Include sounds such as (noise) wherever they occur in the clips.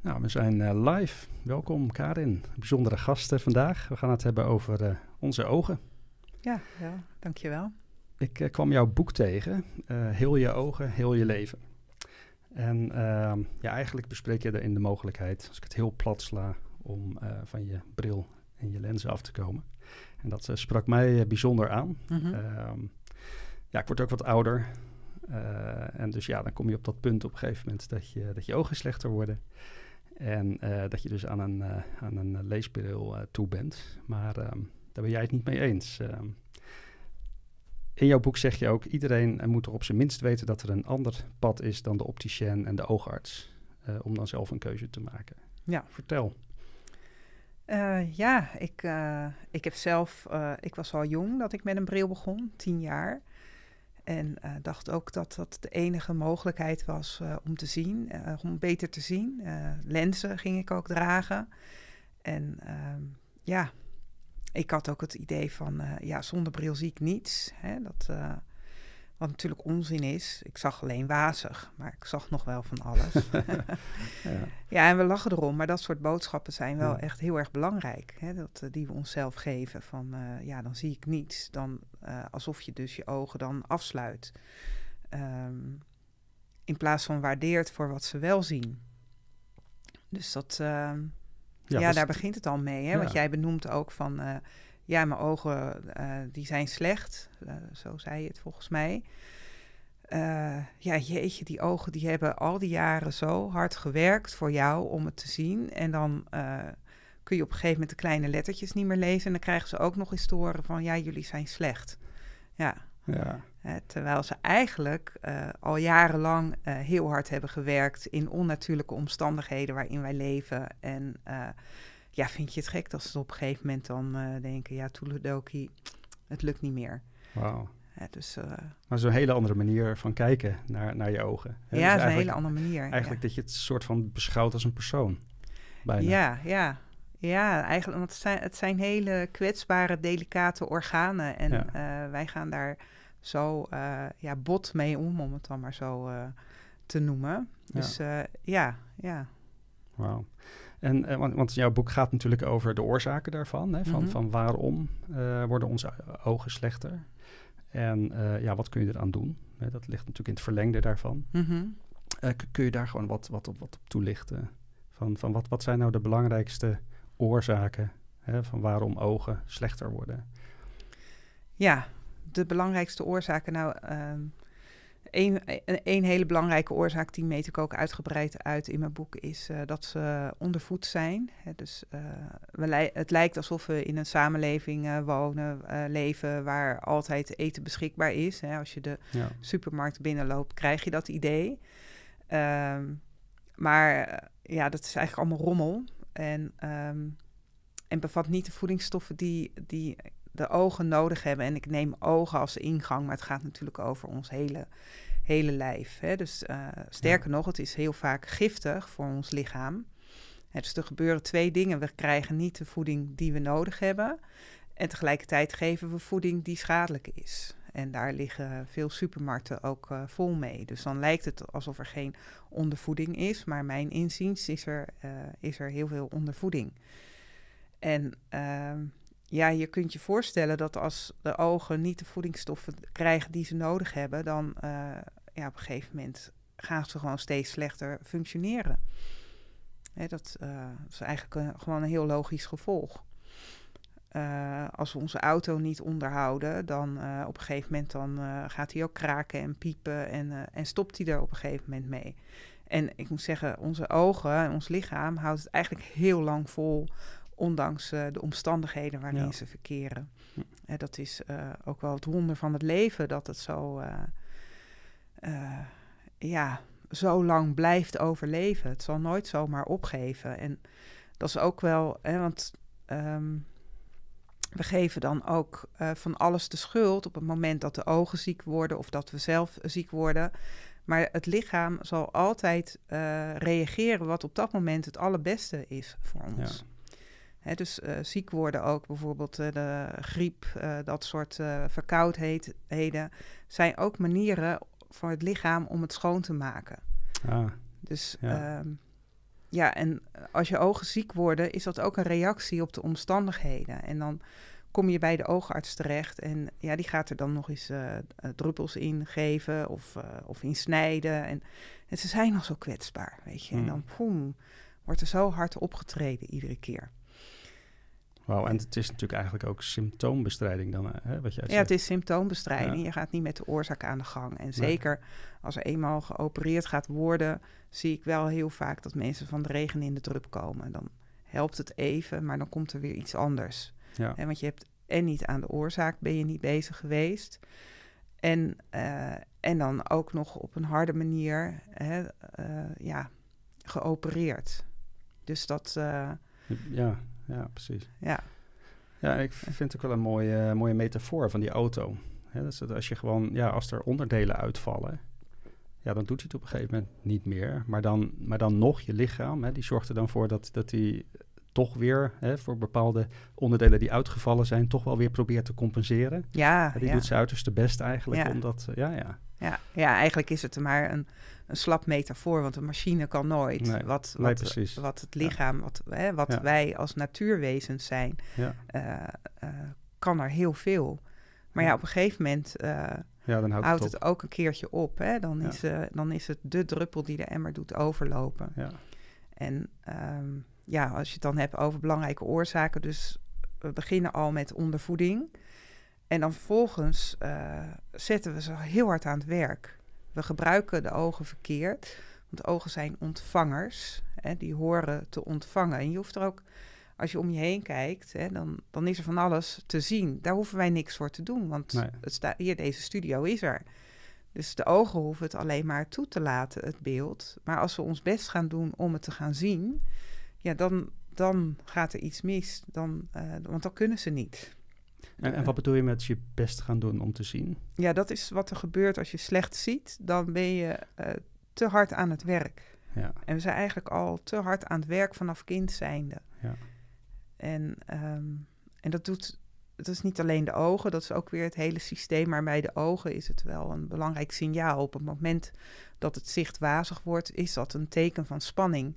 Nou, we zijn eh, live. Welkom Karin, bijzondere gasten vandaag. We gaan het hebben over eh, onze ogen. Ja, ja dankjewel. Ik eh, kwam jouw boek tegen, Heel je ogen, heel je leven. En ehm, ja, eigenlijk bespreek je daarin de mogelijkheid, als ik het heel plat sla, om van je bril en je lenzen af te komen. En dat sprak mij bijzonder aan. Mhm. Ehm, ja, ik word ook wat ouder. en dus ja, dan kom je op dat punt op een gegeven moment dat je, dat je ogen slechter worden. En eh, dat je dus aan een, uh, aan een eh, leesbril toe bent. Maar ehm, daar ben jij het niet mee eens. Ehm, in jouw boek zeg je ook: iedereen moet er op zijn minst weten dat er een ander pad is dan de opticien en de oogarts. om dan zelf een keuze te maken. Ja. Vertel. ja, ik, ik heb zelf, ik was al jong dat ik met een bril begon, tien jaar. En eh, dacht ook dat dat de enige mogelijkheid was eh, om te zien, eh, om beter te zien. lenzen ging ik ook dragen. En ehm, ja, ik had ook het idee van, ja, zonder bril zie ik niets. Hè? Dat, wat natuurlijk onzin is. Ik zag alleen wazig, maar ik zag nog wel van alles. (laughs) ja. ja. en we lachen erom, maar dat soort boodschappen zijn wel echt heel erg belangrijk. Hè, dat, eh, die we onszelf geven van, eh, ja, dan zie ik niets. Dan, eh, alsof je dus je ogen dan afsluit. Ehm, in plaats van waardeert voor wat ze wel zien. Dus dat, ehm, ja, ja dus daar begint het al mee. Hè? Want jij benoemt ook van ja, mijn ogen eh, die zijn slecht. Eh, zo zei je het volgens mij. Eh, ja, jeetje, die ogen die hebben al die jaren zo hard gewerkt voor jou om het te zien. En dan kun je op een gegeven moment de kleine lettertjes niet meer lezen. En dan krijgen ze ook nog eens te horen van, ja, jullie zijn slecht. Ja. ja. terwijl ze eigenlijk al jarenlang heel hard hebben gewerkt in onnatuurlijke omstandigheden waarin wij leven. En ja, vind je het gek dat ze op een gegeven moment dan eh, denken, ja, Toeledoki, het lukt niet meer. Wauw. Ja, dus, uh, maar zo'n hele andere manier van kijken naar, naar je ogen. Hè? Ja, dus een hele andere manier. Eigenlijk dat je het soort van beschouwt als een persoon. Ja, ja. Ja, eigenlijk, want het zijn, het zijn hele kwetsbare, delicate organen. En eh, wij gaan daar zo uh, ja, bot mee om, om het dan maar zo te noemen. Dus ja, ja. ja. Wauw. En, eh, want, want, jouw boek gaat natuurlijk over de oorzaken daarvan. Hè, van, mhm. van waarom eh, worden onze ogen slechter? En eh, ja, wat kun je eraan doen? Hè, dat ligt natuurlijk in het verlengde daarvan. Mhm. kun je daar gewoon wat, wat, op, wat toelichten? Van, van wat, wat zijn nou de belangrijkste oorzaken hè, van waarom ogen slechter worden? Ja, de belangrijkste oorzaken. Nou, ehm, een, een, hele belangrijke oorzaak die meet ik ook uitgebreid uit in mijn boek is eh, dat ze ondervoed zijn. dus eh, we het lijkt alsof we in een samenleving eh, wonen, leven waar altijd eten beschikbaar is. als je de supermarkt binnenloopt, krijg je dat idee. Ehm, maar ja, dat is eigenlijk allemaal rommel en, ehm, en bevat niet de voedingsstoffen die, die de ogen nodig hebben. En ik neem ogen als ingang, maar het gaat natuurlijk over ons hele, hele lijf. Hè. Dus eh, sterker nog, het is heel vaak giftig voor ons lichaam. dus er gebeuren twee dingen. We krijgen niet de voeding die we nodig hebben. En tegelijkertijd geven we voeding die schadelijk is. En daar liggen veel supermarkten ook eh, vol mee. Dus dan lijkt het alsof er geen ondervoeding is. Maar mijn inziens is er, eh, is er heel veel ondervoeding. En ehm, ja, je kunt je voorstellen dat als de ogen niet de voedingsstoffen krijgen die ze nodig hebben, dan eh, ja, op een gegeven moment gaan ze gewoon steeds slechter functioneren. Hè, dat, eh, is eigenlijk eh, gewoon een heel logisch gevolg. als we onze auto niet onderhouden, dan op een gegeven moment dan, gaat hij ook kraken en piepen en, en stopt hij er op een gegeven moment mee. En ik moet zeggen, onze ogen en ons lichaam houdt het eigenlijk heel lang vol ondanks eh, de omstandigheden waarin ze verkeren. Eh, dat is eh, ook wel het wonder van het leven, dat het zo, ja, zo lang blijft overleven. Het zal nooit zomaar opgeven. En dat is ook wel, hè, want ehm, we geven dan ook van alles de schuld op het moment dat de ogen ziek worden of dat we zelf ziek worden. Maar het lichaam zal altijd reageren wat op dat moment het allerbeste is voor ons. Ja dus eh, ziek worden ook, bijvoorbeeld eh, de griep, eh, dat soort verkoudheden, zijn ook manieren voor het lichaam om het schoon te maken. Ah, dus ja. Ehm, ja, en als je ogen ziek worden, is dat ook een reactie op de omstandigheden. En dan kom je bij de oogarts terecht en ja, die gaat er dan nog eens druppels in geven of, of in snijden. En, ze zijn al zo kwetsbaar, weet je. En hmm. dan poem, wordt er zo hard opgetreden iedere keer. Wauw, en het is natuurlijk eigenlijk ook symptoombestrijding dan, eh, hè, wat je Ja, het is symptoombestrijding. Je gaat niet met de oorzaak aan de gang. En zeker als er eenmaal geopereerd gaat worden, zie ik wel heel vaak dat mensen van de regen in de drup komen. Dan helpt het even, maar dan komt er weer iets anders. Ja. En want je hebt en niet aan de oorzaak ben je niet bezig geweest. En, eh, en dan ook nog op een harde manier hè, eh, ja, geopereerd. Dus dat... ja, ja, precies. Ja. Ja, ik vind het ook wel een mooie, mooie metafoor van die auto. dus dat als je gewoon, ja, als er onderdelen uitvallen, ja, dan doet hij het op een gegeven moment niet meer. Maar dan, maar dan nog je lichaam, die zorgt er dan voor dat, dat hij toch weer voor bepaalde onderdelen die uitgevallen zijn, toch wel weer probeert te compenseren. Ja, die doet zijn uiterste best eigenlijk. Omdat, eh, ja, ja ja, ja, eigenlijk is het maar een, een slap metafoor, want een machine kan nooit nee, wat, wat, het lichaam, wat, hè, wat wij als natuurwezens zijn, eh, eh, kan er heel veel. Maar ja, op een gegeven moment eh, houdt, het, ook een keertje op. Hè? Dan, is, dan is het de druppel die de emmer doet overlopen. En ehm, ja, als je het dan hebt over belangrijke oorzaken, dus we beginnen al met ondervoeding. En dan vervolgens eh, zetten we ze heel hard aan het werk. We gebruiken de ogen verkeerd, want ogen zijn ontvangers. Hè, die horen te ontvangen. En je hoeft er ook, als je om je heen kijkt, hè, dan, dan is er van alles te zien. Daar hoeven wij niks voor te doen, want het staat hier deze studio is er. Dus de ogen hoeven het alleen maar toe te laten, het beeld. Maar als we ons best gaan doen om het te gaan zien, ja, dan, dan gaat er iets mis. Dan, eh, want dan kunnen ze niet. En, en, wat bedoel je met je best gaan doen om te zien? Ja, dat is wat er gebeurt als je slecht ziet. Dan ben je eh, te hard aan het werk. Ja. En we zijn eigenlijk al te hard aan het werk vanaf kind zijnde. Ja. En, ehm, en dat doet, dat is niet alleen de ogen, dat is ook weer het hele systeem. Maar bij de ogen is het wel een belangrijk signaal. Op het moment dat het zicht wazig wordt, is dat een teken van spanning.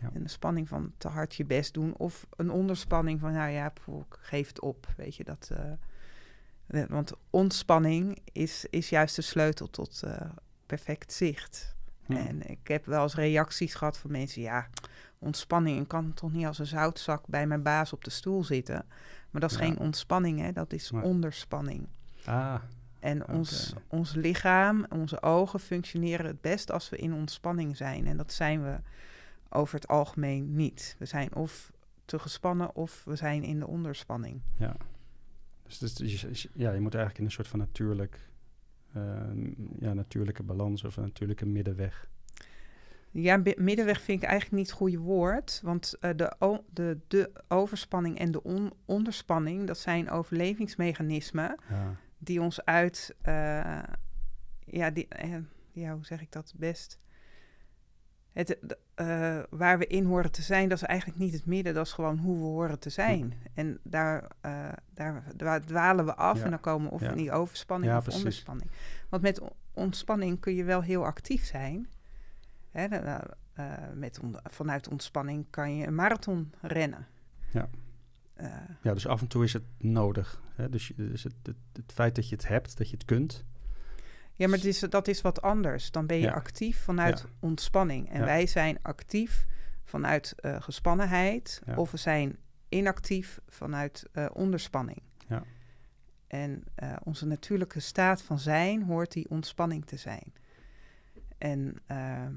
Ja. En de spanning van te hard je best doen. Of een onderspanning van, nou ja, geef het op. Weet je, dat... Eh, eh, want ontspanning is, is juist de sleutel tot eh, perfect zicht. En ik heb wel eens reacties gehad van mensen, ja, ontspanning. Ik kan toch niet als een zoutzak bij mijn baas op de stoel zitten. Maar dat is geen ontspanning, hè? dat is onderspanning. Ah, en ons, ons lichaam, onze ogen functioneren het best als we in ontspanning zijn. En dat zijn we over het algemeen niet. We zijn of te gespannen of we zijn in de onderspanning. Ja, dus, dus, dus ja, je moet eigenlijk in een soort van natuurlijk, ehm, ja, natuurlijke balans of een natuurlijke middenweg. Ja, middenweg vind ik eigenlijk niet het goede woord. Want eh, de, de, de overspanning en de onderspanning, dat zijn overlevingsmechanismen ja. die ons uit. Eh, ja, die, eh, ja, hoe zeg ik dat best? Het, eh, waar we in horen te zijn, dat is eigenlijk niet het midden, dat is gewoon hoe we horen te zijn. Hm. En eh, daar, daar, dwalen we af en dan komen of niet in die overspanning ja, of precies. onderspanning. Want met ontspanning kun je wel heel actief zijn. Hè, eh, met vanuit ontspanning kan je een marathon rennen. Ja. ja, dus af en toe is het nodig. Hè? Dus, dus het, het feit dat je het hebt, dat je het kunt, ja, maar dus is, dat is wat anders. Dan ben je actief vanuit ontspanning. En wij zijn actief vanuit eh, gespannenheid. Of we zijn inactief vanuit eh, onderspanning. En eh, onze natuurlijke staat van zijn hoort die ontspanning te zijn. En ehm,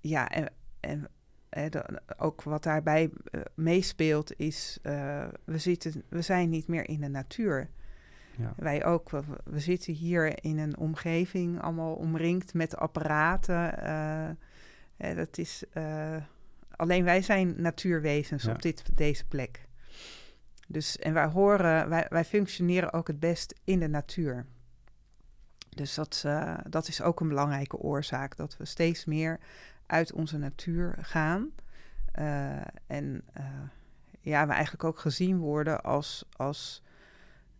ja, en, ook wat daarbij meespeelt is, we, zitten, we zijn niet meer in de natuur. Wij ook. We, zitten hier in een omgeving, allemaal omringd met apparaten. Eh, eh, dat is, eh, alleen wij zijn natuurwezens op dit, deze plek. Dus, en wij horen, wij, wij functioneren ook het best in de natuur. Dus dat, dat is ook een belangrijke oorzaak, dat we steeds meer uit onze natuur gaan. en ja, we eigenlijk ook gezien worden als, als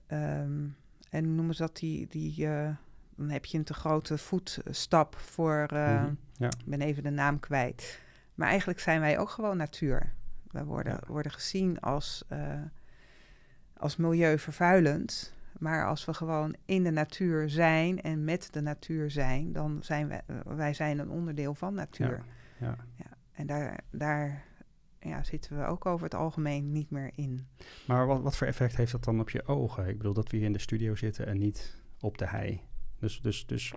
Ehm, en noemen ze dat die. die eh, dan heb je een te grote voetstap voor. Eh, mhm, ik ben even de naam kwijt. Maar eigenlijk zijn wij ook gewoon natuur. We worden, worden gezien als, eh, als milieuvervuilend. Maar als we gewoon in de natuur zijn en met de natuur zijn, dan zijn wij, wij zijn een onderdeel van natuur. Ja. ja. En daar, daar ja, zitten we ook over het algemeen niet meer in. Maar wat, wat voor effect heeft dat dan op je ogen? Ik bedoel dat we hier in de studio zitten en niet op de hei. Dus, dus, dus,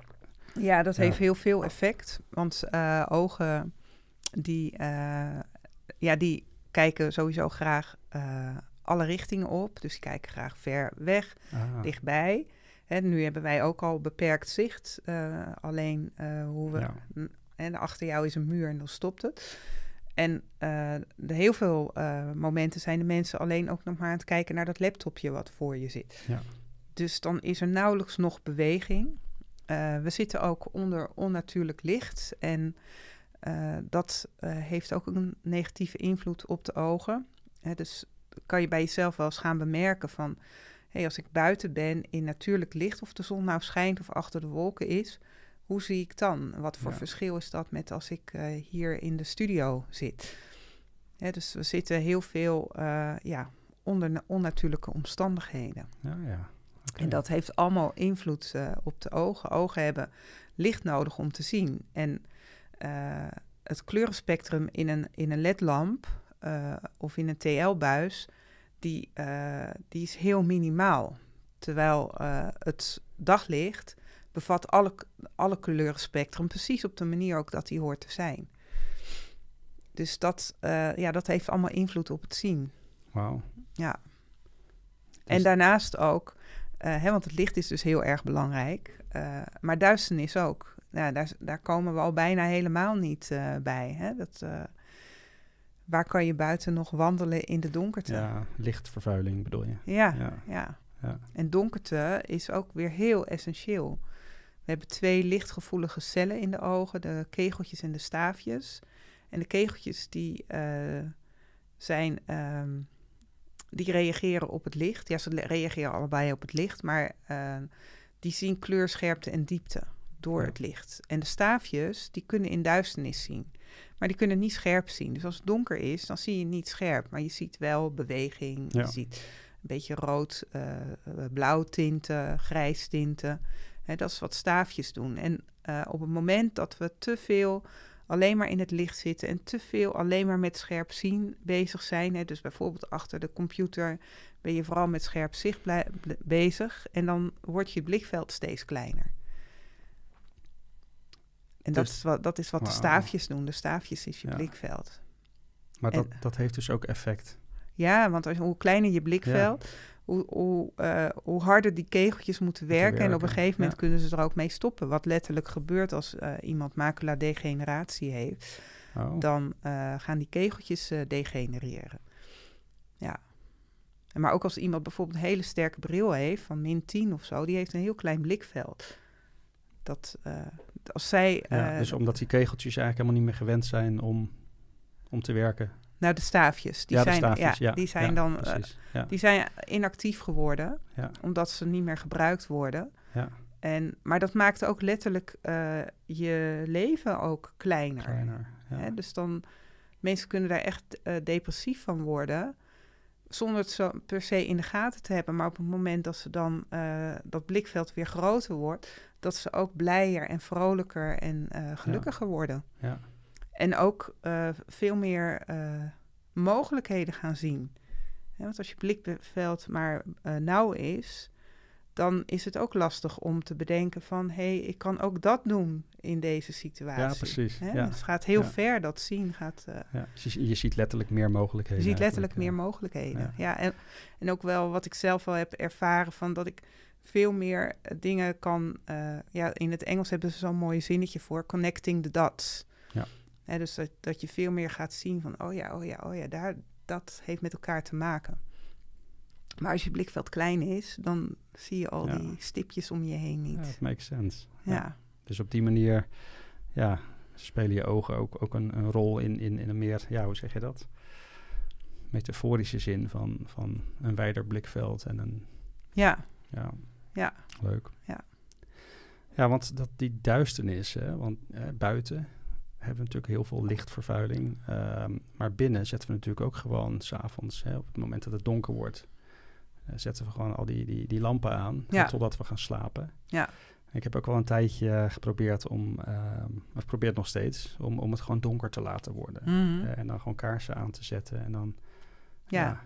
ja, dat heeft heel veel effect. Want eh, ogen die, eh, ja, die kijken sowieso graag eh, alle richtingen op. Dus die kijken graag ver weg, ah. dichtbij. En nu hebben wij ook al beperkt zicht. alleen hoe we. En achter jou is een muur en dan stopt het. En eh, heel veel eh, momenten zijn de mensen alleen ook nog maar aan het kijken naar dat laptopje wat voor je zit. Ja. Dus dan is er nauwelijks nog beweging. Eh, we zitten ook onder onnatuurlijk licht. En dat heeft ook een negatieve invloed op de ogen. Hè, dus kan je bij jezelf wel eens gaan bemerken van... Hey, als ik buiten ben in natuurlijk licht, of de zon nou schijnt of achter de wolken is, hoe zie ik dan? Wat voor verschil is dat met als ik eh, hier in de studio zit? dus we zitten heel veel eh, ja, onder onnatuurlijke omstandigheden. Ja, ja. En dat heeft allemaal invloed eh, op de ogen. Ogen hebben licht nodig om te zien. En het kleurenspectrum in een, in een ledlamp of in een TL-buis, die, die is heel minimaal. Terwijl het daglicht bevat alle, alle kleurenspectrum precies op de manier ook dat die hoort te zijn. Dus dat, eh, ja, dat heeft allemaal invloed op het zien. Wauw. Ja. En dus- daarnaast ook, eh, hè, want het licht is dus heel erg belangrijk, uh, maar duisternis ook. Nou, daar, daar komen we al bijna helemaal niet bij. Hè? Dat, waar kan je buiten nog wandelen in de donkerte? Ja, lichtvervuiling bedoel je. ja. ja. ja. En donkerte is ook weer heel essentieel. We hebben twee lichtgevoelige cellen in de ogen, de kegeltjes en de staafjes. En de kegeltjes die eh, zijn, ehm, die reageren op het licht. Ja, ze reageren allebei op het licht, maar ehm, die zien kleurscherpte en diepte door het licht. En de staafjes, die kunnen in duisternis zien. Maar die kunnen niet scherp zien. Dus als het donker is, dan zie je niet scherp. Maar je ziet wel beweging. Je ziet een beetje rood, uh, blauw tinten, grijs tinten dat is wat staafjes doen. En eh, op het moment dat we te veel alleen maar in het licht zitten en te veel alleen maar met scherp zien bezig zijn. dus bijvoorbeeld achter de computer ben je vooral met scherp zicht bezig en dan wordt je blikveld steeds kleiner. En dat dus is wat, dat is wat de staafjes doen. De staafjes is je blikveld. Maar dat, dat heeft dus ook effect. Ja, want als, hoe kleiner je blikveld, hoe, eh, hoe harder die kegeltjes moeten werken. En op een gegeven moment kunnen ze er ook mee stoppen. Wat letterlijk gebeurt als eh, iemand macula degeneratie heeft. Oh. Dan eh, gaan die kegeltjes degenereren. Ja. Maar ook als iemand bijvoorbeeld een hele sterke bril heeft, van min 10 of zo, die heeft een heel klein blikveld. Dat, als zij, ja, dus omdat die kegeltjes eigenlijk helemaal niet meer gewend zijn om, om te werken. Nou, de staafjes. Die zijn, ja, die zijn dan eh, die zijn inactief geworden, omdat ze niet meer gebruikt worden. En, maar dat maakt ook letterlijk eh, je leven ook kleiner. Hè? Dus dan mensen kunnen daar echt eh, depressief van worden, zonder het zo per se in de gaten te hebben. Maar op het moment dat ze dan dat blikveld weer groter wordt, dat ze ook blijer en vrolijker en gelukkiger worden. Ja. En ook eh, veel meer eh, mogelijkheden gaan zien. want als je blikveld maar eh, nauw is, dan is het ook lastig om te bedenken van... hé, hey, ik kan ook dat doen in deze situatie. Ja, precies. Ja. Dus het gaat heel ver, dat zien gaat... Ja, dus je, ziet letterlijk meer mogelijkheden. Je ziet letterlijk meer mogelijkheden, ja. en, en ook wel wat ik zelf al heb ervaren van dat ik veel meer dingen kan... ja, in het Engels hebben ze zo'n mooi zinnetje voor, connecting the dots. En dus dat, je veel meer gaat zien van, oh ja, oh ja, oh ja, daar, dat heeft met elkaar te maken. Maar als je blikveld klein is, dan zie je al die stipjes om je heen niet. Dat makes sense. Ja. Dus op die manier ja, spelen je ogen ook, ook een, rol in, in, in een meer, ja, hoe zeg je dat? Metaforische zin van, van een wijder blikveld en een. Ja. Ja. ja. Leuk. Ja. Ja, want dat, die duisternis, hè, want buiten, hebben we natuurlijk heel veel lichtvervuiling. Ehm, maar binnen zetten we natuurlijk ook gewoon s'avonds, op het moment dat het donker wordt, eh, zetten we gewoon al die, die, die lampen aan totdat we gaan slapen. Ja. Ik heb ook wel een tijdje eh, geprobeerd om, um, of probeer nog steeds, om, om het gewoon donker te laten worden. Mhm. Eh, en dan gewoon kaarsen aan te zetten en dan... Ja,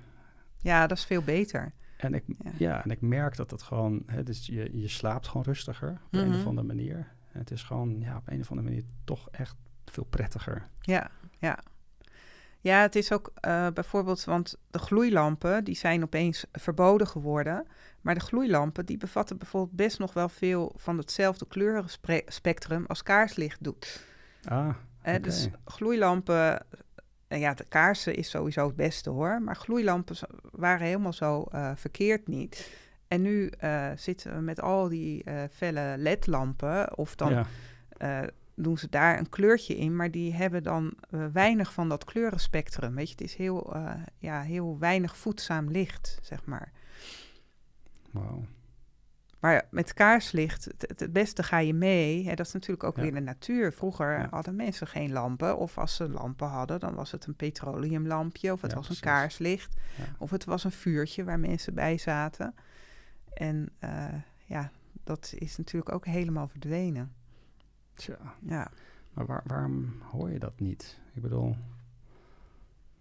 ja, dat is veel beter. En ik, ja. en ik merk dat dat gewoon, hè, dus je, je slaapt gewoon rustiger op een of mhm. andere manier. Het is gewoon ja, op een of andere manier toch echt veel prettiger. Ja, ja. Ja, het is ook eh, bijvoorbeeld, want de gloeilampen die zijn opeens verboden geworden. Maar de gloeilampen die bevatten bijvoorbeeld best nog wel veel van hetzelfde kleurenspectrum als kaarslicht doet. Ah, eh, dus gloeilampen, uh, ja, de kaarsen is sowieso het beste hoor. Maar gloeilampen waren helemaal zo eh, verkeerd niet. En nu zitten we met al die felle ledlampen of dan doen ze daar een kleurtje in, maar die hebben dan eh, weinig van dat kleurenspectrum. Weet je, het is heel, eh, ja, heel weinig voedzaam licht, zeg maar. Wow. Maar met kaarslicht, het, beste ga je mee. Hè, dat is natuurlijk ook ja. weer de natuur. Vroeger hadden mensen geen lampen. Of als ze lampen hadden, dan was het een petroleumlampje. Of het was een kaarslicht. Of het was een vuurtje waar mensen bij zaten. En eh, ja, dat is natuurlijk ook helemaal verdwenen. Tja. Ja. Maar waar, waarom hoor je dat niet? Ik bedoel,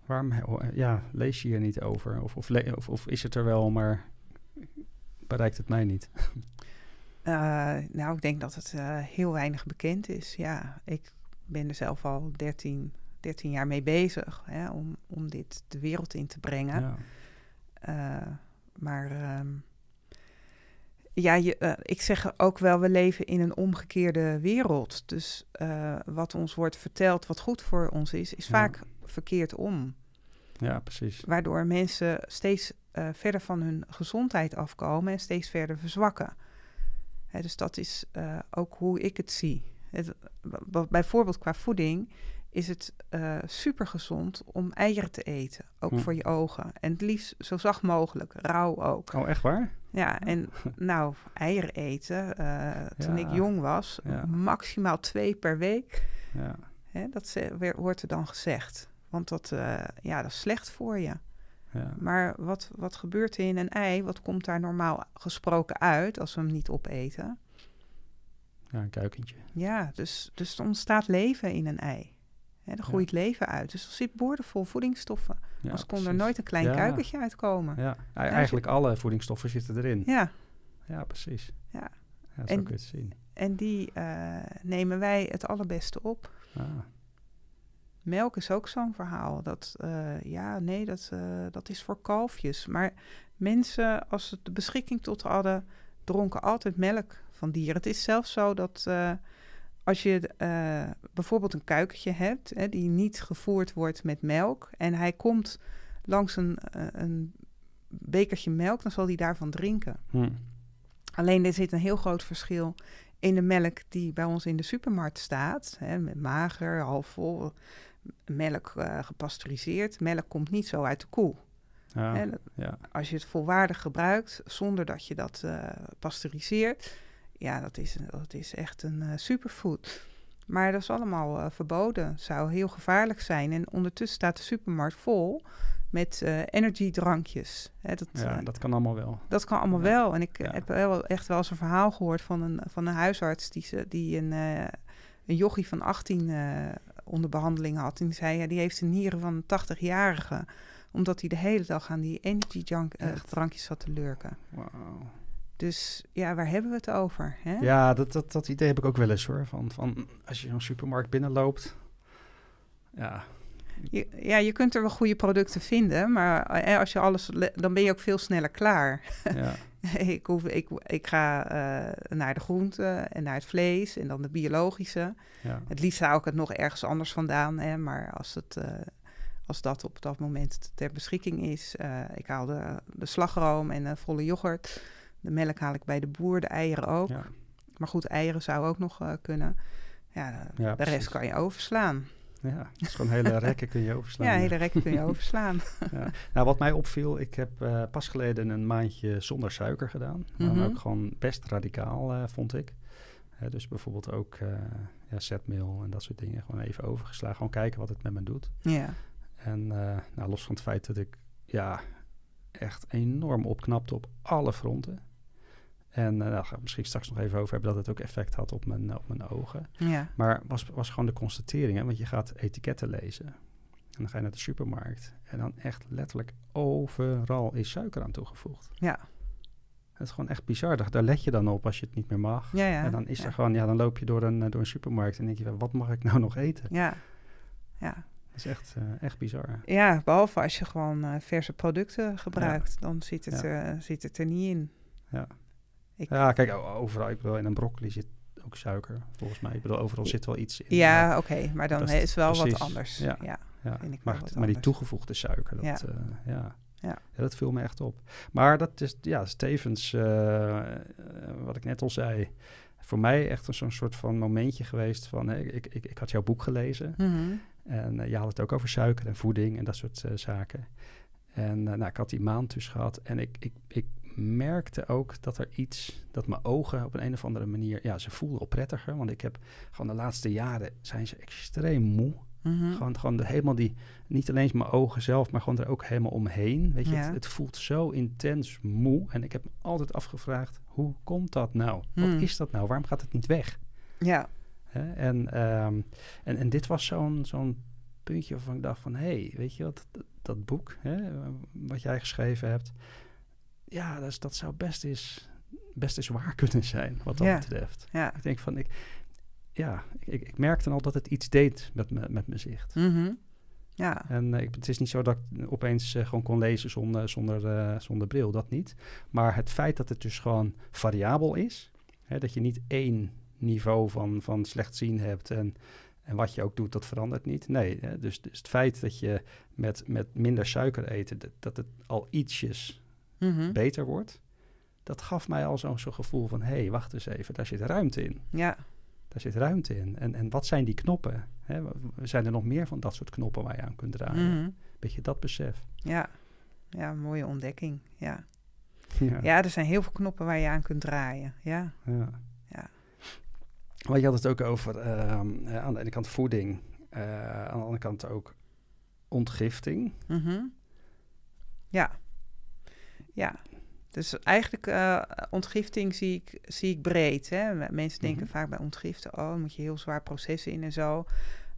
waarom ja, lees je hier niet over? Of, of, of, is het er wel, maar bereikt het mij niet? (laughs) Eh, nou, ik denk dat het eh, heel weinig bekend is. Ja, ik ben er zelf al 13, 13 jaar mee bezig hè, om, om dit de wereld in te brengen. Ja. Eh, maar ehm, ja, eh, ik zeg ook wel, we leven in een omgekeerde wereld. Dus eh, wat ons wordt verteld, wat goed voor ons is, is vaak verkeerd om. Ja, precies. Waardoor mensen steeds eh, verder van hun gezondheid afkomen en steeds verder verzwakken. Hè, dus dat is ook hoe ik het zie. Het, bijvoorbeeld qua voeding is het uh, eh, super gezond om eieren te eten. Ook voor je ogen. En het liefst zo zacht mogelijk, rauw ook. Oh, echt waar? Ja, (laughs) en nou, eieren eten, eh, toen ik jong was, maximaal twee per week. Ja. Hè, dat wordt er dan gezegd. Want dat, eh, ja, dat is slecht voor je. Ja. Maar wat, wat gebeurt er in een ei? Wat komt daar normaal gesproken uit als we hem niet opeten? Ja, een kuikentje. Ja, dus, dus er ontstaat leven in een ei. Hè, er groeit leven uit. Dus er zit boordevol voedingsstoffen. Als kon er nooit een klein kuikentje uitkomen. Ja. E- dus eigenlijk alle voedingsstoffen zitten erin. Ja. Ja, precies. Ja. dat en, zien. En die eh, nemen wij het allerbeste op. Ah. Melk is ook zo'n verhaal. Dat, eh, ja, nee, dat, eh, dat is voor kalfjes. Maar mensen, als ze de beschikking tot hadden, dronken altijd melk van dieren. Het is zelfs zo dat als je eh, bijvoorbeeld een kuikentje hebt hè, die niet gevoerd wordt met melk en hij komt langs een, eh, een bekertje melk, dan zal hij daarvan drinken. Hm. Alleen er zit een heel groot verschil in de melk die bij ons in de supermarkt staat, hè, met mager, halfvol, melk uh, gepasteuriseerd. Melk komt niet zo uit de koe. Ja, ja. Als je het volwaardig gebruikt, zonder dat je dat pasteuriseert, ja, dat is, dat is echt een eh, superfood. Maar dat is allemaal eh, verboden. Zou heel gevaarlijk zijn. En ondertussen staat de supermarkt vol met eh, energy energiedrankjes. Hè, dat, ja, dat kan allemaal wel. Dat kan allemaal wel. En ik heb wel, echt wel eens een verhaal gehoord van een, van een huisarts die, ze, die een, een jochie van 18 onder behandeling had. En die zei, ja, die heeft de nieren van een 80-jarige. Omdat hij de hele dag aan die energy drankjes zat te lurken. Wauw. Dus ja, waar hebben we het over? Hè? Ja, dat, dat, dat idee heb ik ook wel eens hoor. Van, van als je zo'n supermarkt binnenloopt. Ja. Je, ja, je kunt er wel goede producten vinden, maar eh, als je alles, dan ben je ook veel sneller klaar. (laughs) Ja. ik, hoef, ik, ik ga eh, naar de groenten en naar het vlees en dan de biologische. Ja. Het liefst hou ik het nog ergens anders vandaan, hè, maar als het. Eh, als dat op dat moment ter beschikking is. ik haal de, de, slagroom en de volle yoghurt. De melk haal ik bij de boer, de eieren ook. Maar goed, eieren zou ook nog eh, kunnen. Ja, de, rest kan je overslaan. Ja, het is gewoon hele rekken kun je overslaan. (laughs) Ja, hele rekken kun je (laughs) overslaan. ja. Nou, wat mij opviel, ik heb eh, pas geleden een maandje zonder suiker gedaan. Mhm. ook gewoon best radicaal, eh, vond ik. dus bijvoorbeeld ook ja, zetmeel en dat soort dingen. Gewoon even overgeslagen. Gewoon kijken wat het met me doet. Ja. En nou, los van het feit dat ik ja, echt enorm opknapte op alle fronten. En daar ga ik misschien straks nog even over hebben dat het ook effect had op mijn, op mijn ogen. Ja. Maar was, was gewoon de constatering, hè? want je gaat etiketten lezen. En dan ga je naar de supermarkt. En dan echt letterlijk overal is suiker aan toegevoegd. Ja. Het is gewoon echt bizar. Daar let je dan op als je het niet meer mag. Ja, ja, en dan is er gewoon, ja, dan loop je door een, door een supermarkt en denk je, wat mag ik nou (laughs) nog eten? Ja. Ja. Dat is echt, eh, echt bizar. Ja, behalve als je gewoon eh, verse producten gebruikt, dan zit het, uh, eh, ziet het er niet in. Ja ja, kijk, overal. Ik bedoel, in een broccoli zit ook suiker, volgens mij. Ik bedoel, overal zit wel iets in. Ja, oké. maar dan is het wel wat anders. Ja, ja, maar, maar die toegevoegde suiker, dat, eh, ja. ja. Ja. dat viel me echt op. Maar dat is, ja, Stevens, eh, eh, wat ik net al zei, voor mij echt zo'n soort van momentje geweest van, ik, ik, ik had jouw boek gelezen mhm. en je had het ook over suiker en voeding en dat soort zaken. En nou, ik had die maand dus gehad en ik, ik, ik merkte ook dat er iets, dat mijn ogen op een, een of andere manier, ja, ze voelden al prettiger. Want ik heb gewoon de laatste jaren zijn ze extreem moe. Mhm. Gewoon, gewoon de, helemaal die, niet alleen mijn ogen zelf, maar gewoon er ook helemaal omheen. Weet je, het, voelt zo intens moe. En ik heb me altijd afgevraagd, hoe komt dat nou? Wat hmm. is dat nou? Waarom gaat het niet weg? Ja. En, ehm, en, en dit was zo'n zo'n puntje waarvan ik dacht van, hé, hey, weet je wat, dat, dat boek hè, wat jij geschreven hebt, ja, dat, dat zou best eens, best eens waar kunnen zijn, wat dat betreft. Ja. Ik denk van, ik, ja, ik, ik merkte al dat het iets deed met, met mijn zicht. Mhm. Ja. En eh, ik, het is niet zo dat ik opeens eh, gewoon kon lezen zonder, eh, zonder, zonder bril, dat niet. Maar het feit dat het dus gewoon variabel is, hè, dat je niet één niveau van, van slecht zien hebt en, en wat je ook doet, dat verandert niet. Nee, hè, dus, dus het feit dat je met, met minder suiker eten, dat, dat het al ietsjes Mhm. beter wordt. Dat gaf mij al zo'n zo gevoel van, hé, hey, wacht eens even, daar zit ruimte in. Ja. Daar zit ruimte in. En, en wat zijn die knoppen? zijn er nog meer van dat soort knoppen waar je aan kunt draaien? Mm je Beetje dat besef. Ja, ja mooie ontdekking. Ja. ja. er zijn heel veel knoppen waar je aan kunt draaien. Ja. ja. ja. je had het ook over ehm, eh, aan de ene kant voeding, eh, aan de andere kant ook ontgifting. Mhm. Ja. Ja, dus eigenlijk eh, ontgifting zie ik, zie ik breed. Hè? Mensen denken mhm. vaak bij ontgiften, oh, moet je heel zwaar processen in en zo.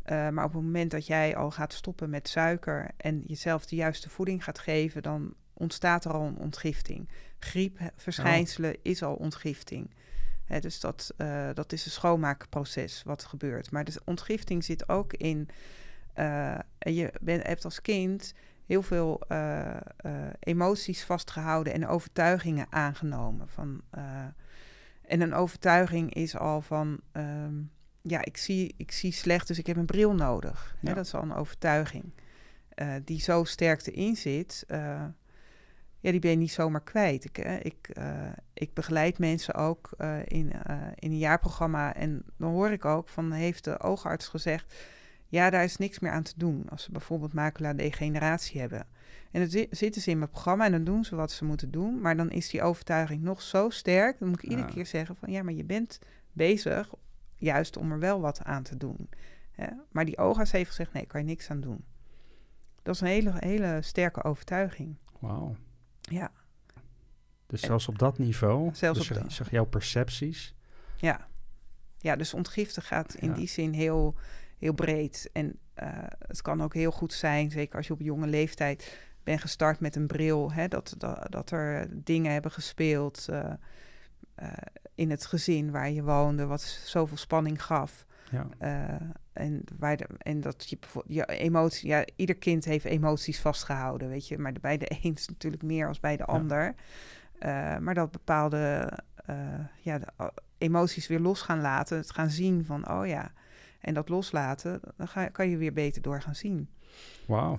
Eh, maar op het moment dat jij al gaat stoppen met suiker en jezelf de juiste voeding gaat geven, dan ontstaat er al een ontgifting. Griepverschijnselen oh. is al ontgifting. Hè, dus dat, eh, dat is een schoonmaakproces wat gebeurt. Maar de dus ontgifting zit ook in. Uh, je bent, hebt als kind heel veel eh, eh, emoties vastgehouden en overtuigingen aangenomen. Van, eh, en een overtuiging is al van, ehm, ja, ik zie, ik zie slecht, dus ik heb een bril nodig. dat is al een overtuiging die zo sterk erin zit. ja, die ben je niet zomaar kwijt. Ik, ik, ik begeleid mensen ook in, in een jaarprogramma. En dan hoor ik ook van, heeft de oogarts gezegd ja, daar is niks meer aan te doen. Als ze bijvoorbeeld macula degeneratie hebben. En dan zitten ze in mijn programma en dan doen ze wat ze moeten doen. Maar dan is die overtuiging nog zo sterk. Dan moet ik iedere keer zeggen van ja, maar je bent bezig juist om er wel wat aan te doen. Maar die oogarts heeft gezegd nee, kan je niks aan doen. Dat is een hele, hele sterke overtuiging. Wauw. Ja. Dus zelfs op dat niveau, zelfs dus op zeg, jouw percepties. Ja. Ja, dus ontgiften gaat in die zin heel heel breed. En eh, het kan ook heel goed zijn, zeker als je op jonge leeftijd bent gestart met een bril, hè, dat, dat, dat, er dingen hebben gespeeld eh, eh, in het gezin waar je woonde, wat zoveel spanning gaf. Ja. en, waar de, en dat je, je emotie, ja, ieder kind heeft emoties vastgehouden, weet je, maar bij de (laughs) een is natuurlijk meer als bij de ander. maar dat bepaalde ja, emoties weer los gaan laten, het gaan zien van, oh ja, en dat loslaten, dan ga, kan je weer beter door gaan zien. Wauw.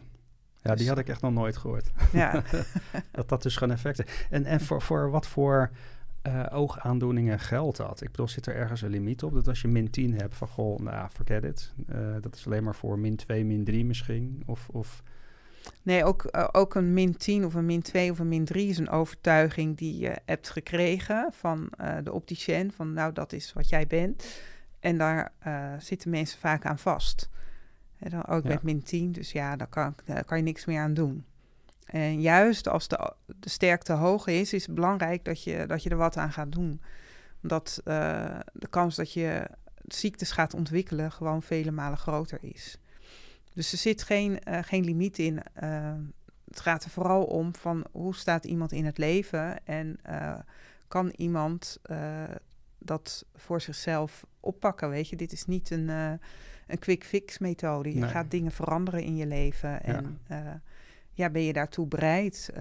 Ja, die dus- had ik echt nog nooit gehoord. Ja. (laughs) dat dat dus gaan effecten. En, en voor, voor wat voor uh, oogaandoeningen geldt dat? Ik bedoel, zit er ergens een limiet op? Dat als je min 10 hebt van, goh, nou, forget it. Eh, dat is alleen maar voor min 2, min 3 misschien. Of... of Nee, ook, eh, ook een min 10 of een min 2 of een min 3 is een overtuiging die je hebt gekregen van de opticien. Van nou, dat is wat jij bent. En daar eh, zitten mensen vaak aan vast. En dan ook met min 10, dus ja, daar kan, kan je niks meer aan doen. En juist als de, de sterkte hoog is, is het belangrijk dat je, dat je er wat aan gaat doen. Omdat eh, de kans dat je ziektes gaat ontwikkelen gewoon vele malen groter is. Dus er zit geen, eh, geen limiet in. het gaat er vooral om van hoe staat iemand in het leven en kan iemand dat voor zichzelf oppakken. Weet je, dit is niet een, eh, een quick fix methode. Je gaat dingen veranderen in je leven. En ja, eh, ja ben je daartoe bereid? Uh,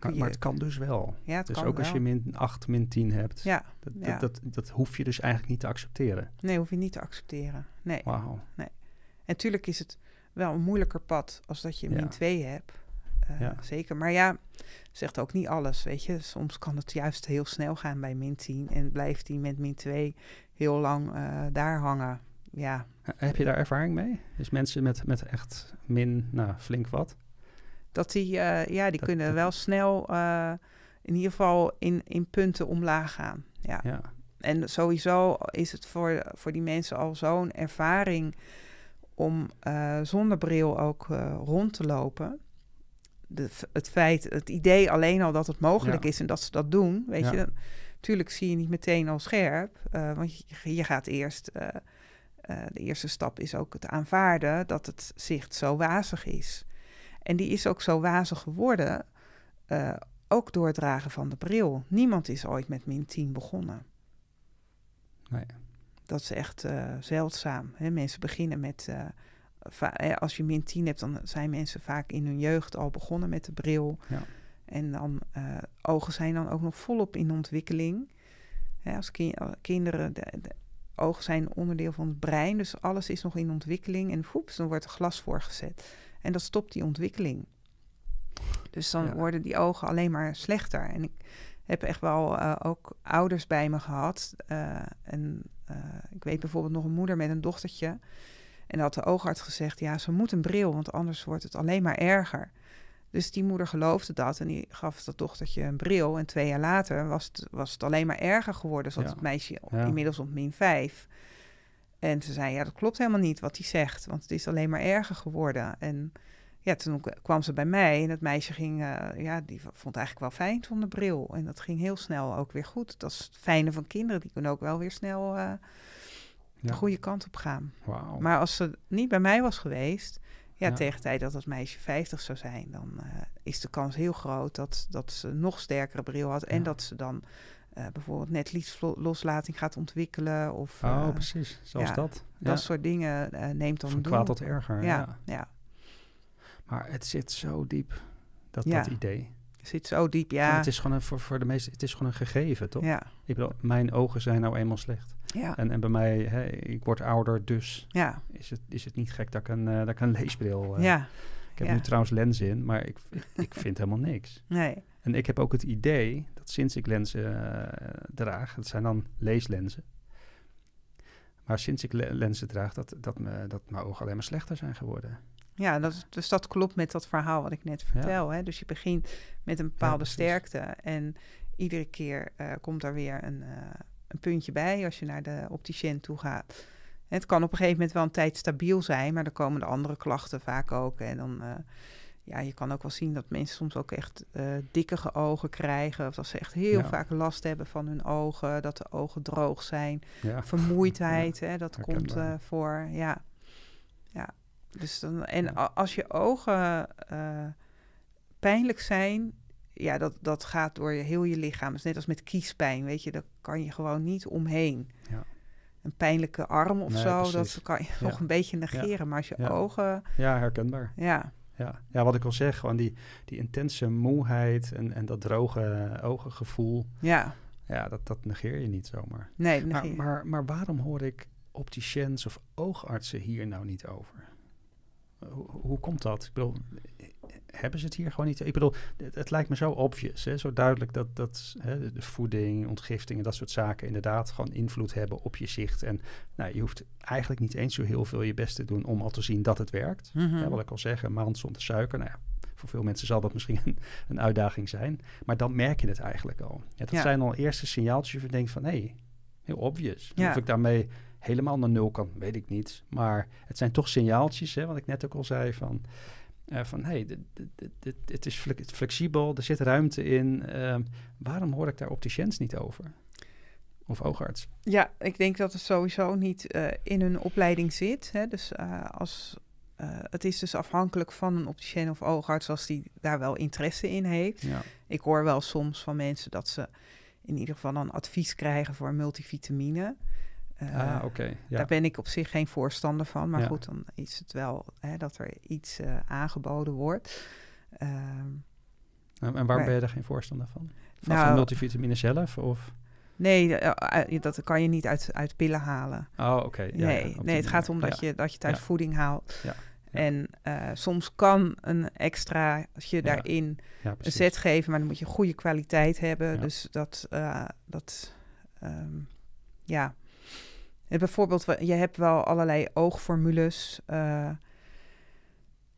maar, je... maar, het kan dus wel. Ja, het dus ook als je min 8, min 10 hebt, ja, dat, dat, ja. Dat, dat, hoef je dus eigenlijk niet te accepteren. Nee, hoef je niet te accepteren. Nee. Wauw. Nee. En natuurlijk is het wel een moeilijker pad als dat je min 2 hebt. Eh, ja. Zeker. Maar ja, zegt ook niet alles, weet je. Soms kan het juist heel snel gaan bij min 10 en blijft die met min 2 heel lang eh, daar hangen. Ja. Heb je daar ervaring mee? Dus mensen met, met echt min, nou, flink wat? Dat die, eh, ja, die kunnen wel snel in ieder geval in, in punten omlaag gaan. Ja. ja. En sowieso is het voor, voor die mensen al zo'n ervaring om zonder bril ook rond te lopen het feit, het idee alleen al dat het mogelijk is en dat ze dat doen, weet je, natuurlijk zie je niet meteen al scherp, eh, want je, gaat eerst, eh, eh, de eerste stap is ook het aanvaarden dat het zicht zo wazig is. En die is ook zo wazig geworden, ook door het dragen van de bril. Niemand is ooit met min 10 begonnen. Nee. Dat is echt zeldzaam. Hè? Mensen beginnen met als je min 10 hebt, dan zijn mensen vaak in hun jeugd al begonnen met de bril. Ja. En dan uh, ogen zijn dan ook nog volop in ontwikkeling. Hè, als eh, kinderen, de, ogen zijn onderdeel van het brein, dus alles is nog in ontwikkeling. En voeps, dan wordt er glas voorgezet. En dat stopt die ontwikkeling. Dus dan worden die ogen alleen maar slechter. En ik heb echt wel eh, ook ouders bij me gehad. en ik weet bijvoorbeeld nog een moeder met een dochtertje. En dat de oogarts gezegd, ja, ze moet een bril, want anders wordt het alleen maar erger. Dus die moeder geloofde dat en die gaf dat dochtertje een bril. En twee jaar later was het, was het alleen maar erger geworden. Zat het meisje inmiddels op min 5. En ze zei, ja, dat klopt helemaal niet wat hij zegt, want het is alleen maar erger geworden. En ja, toen kwam ze bij mij en het meisje ging, eh, ja, die vond eigenlijk wel fijn van de bril. En dat ging heel snel ook weer goed. Dat is het fijne van kinderen, die kunnen ook wel weer snel... Eh, de goede kant op gaan. Maar als ze niet bij mij was geweest, ja, tegen tijd dat dat meisje 50 zou zijn, dan eh, is de kans heel groot dat, dat ze nog sterkere bril had. En dat ze dan eh, bijvoorbeeld net iets loslating gaat ontwikkelen. Of, uh, oh, eh, precies. Zoals dat. Dat soort dingen neemt dan Van kwaad tot erger. Ja, ja. Maar het zit zo diep, dat, dat idee zit zo diep, ja. het is gewoon een, voor, voor de meeste, het is gewoon een gegeven, toch? Ja. Ik bedoel, mijn ogen zijn nou eenmaal slecht. Ja. En, en bij mij, hè, ik word ouder, dus ja. is, het, is het niet gek dat ik een, eh, dat ik een leesbril... Uh, ja. Ik heb nu trouwens lenzen in, maar ik, ik vind helemaal niks. Nee. En ik heb ook het idee dat sinds ik lenzen eh, draag, dat zijn dan leeslenzen. Maar sinds ik lenzen draag, dat, dat, me, dat mijn ogen alleen maar slechter zijn geworden. Ja, dat, dus dat klopt met dat verhaal wat ik net vertel. Hè? Dus je begint met een bepaalde sterkte en iedere keer eh, komt daar weer een, eh, een, puntje bij als je naar de opticien toe gaat. het kan op een gegeven moment wel een tijd stabiel zijn, maar dan komen de andere klachten vaak ook. En dan, eh, ja, je kan ook wel zien dat mensen soms ook echt dikkere ogen krijgen. Of dat ze echt heel vaak last hebben van hun ogen, dat de ogen droog zijn. Vermoeidheid, (laughs) hè? dat komt voor. Ja. ja, dus dan, en als je ogen eh, pijnlijk zijn, ja, dat, dat gaat door je, heel je lichaam. Het is net als met kiespijn, weet je, daar kan je gewoon niet omheen. Ja. Een pijnlijke arm of zo, dat kan je nog een beetje negeren. Ja. Maar als je ogen... Ja, herkenbaar. Ja. Ja. wat ik al zeg, gewoon die, die intense moeheid en, en dat droge eh, ogengevoel. Ja. Ja, dat, dat negeer je niet zomaar. Nee, maar, maar, maar waarom hoor ik opticiens of oogartsen hier nou niet over? Hoe, hoe komt dat? Ik bedoel, hebben ze het hier gewoon niet? Ik bedoel, het, lijkt me zo obvious, hè? zo duidelijk dat, dat hè, de voeding, ontgifting en dat soort zaken inderdaad gewoon invloed hebben op je zicht. En nou, je hoeft eigenlijk niet eens zo heel veel je best te doen om al te zien dat het werkt. ja, mhm. wat ik al zeg, maand zonder suiker, nou ja, voor veel mensen zal dat misschien een, uitdaging zijn. Maar dan merk je het eigenlijk al. Ja, dat zijn al eerste signaaltjes je denkt van, hé, heel obvious. Ja. Hoef ik daarmee helemaal naar nul kan, weet ik niet. Maar het zijn toch signaaltjes, hè, wat ik net ook al zei, van, eh, van hé, hey, het is flexibel, er zit ruimte in. Ehm, waarom hoor ik daar opticiens niet over? Of oogarts? Ja, ik denk dat het sowieso niet eh, in hun opleiding zit. Hè? Dus eh, als, het is dus afhankelijk van een opticien of oogarts als die daar wel interesse in heeft. Ja. Ik hoor wel soms van mensen dat ze in ieder geval een advies krijgen voor multivitamine. Eh, ah, oké. Daar ben ik op zich geen voorstander van. Maar goed, dan is het wel hè, dat er iets eh, aangeboden wordt. Ehm, en, waar waarom ben je daar geen voorstander van? Van, nou, multivitamine zelf? Of? Nee, eh, dat kan je niet uit, uit pillen halen. Oh, oké. Ja, nee, nee het gaat om dat, je, dat je het uit voeding haalt. Ja. En soms kan een als je daarin ja, een zet geven, maar dan moet je goede kwaliteit hebben. Dus dat, dat ehm, ja, en bijvoorbeeld, je hebt wel allerlei oogformules. Eh,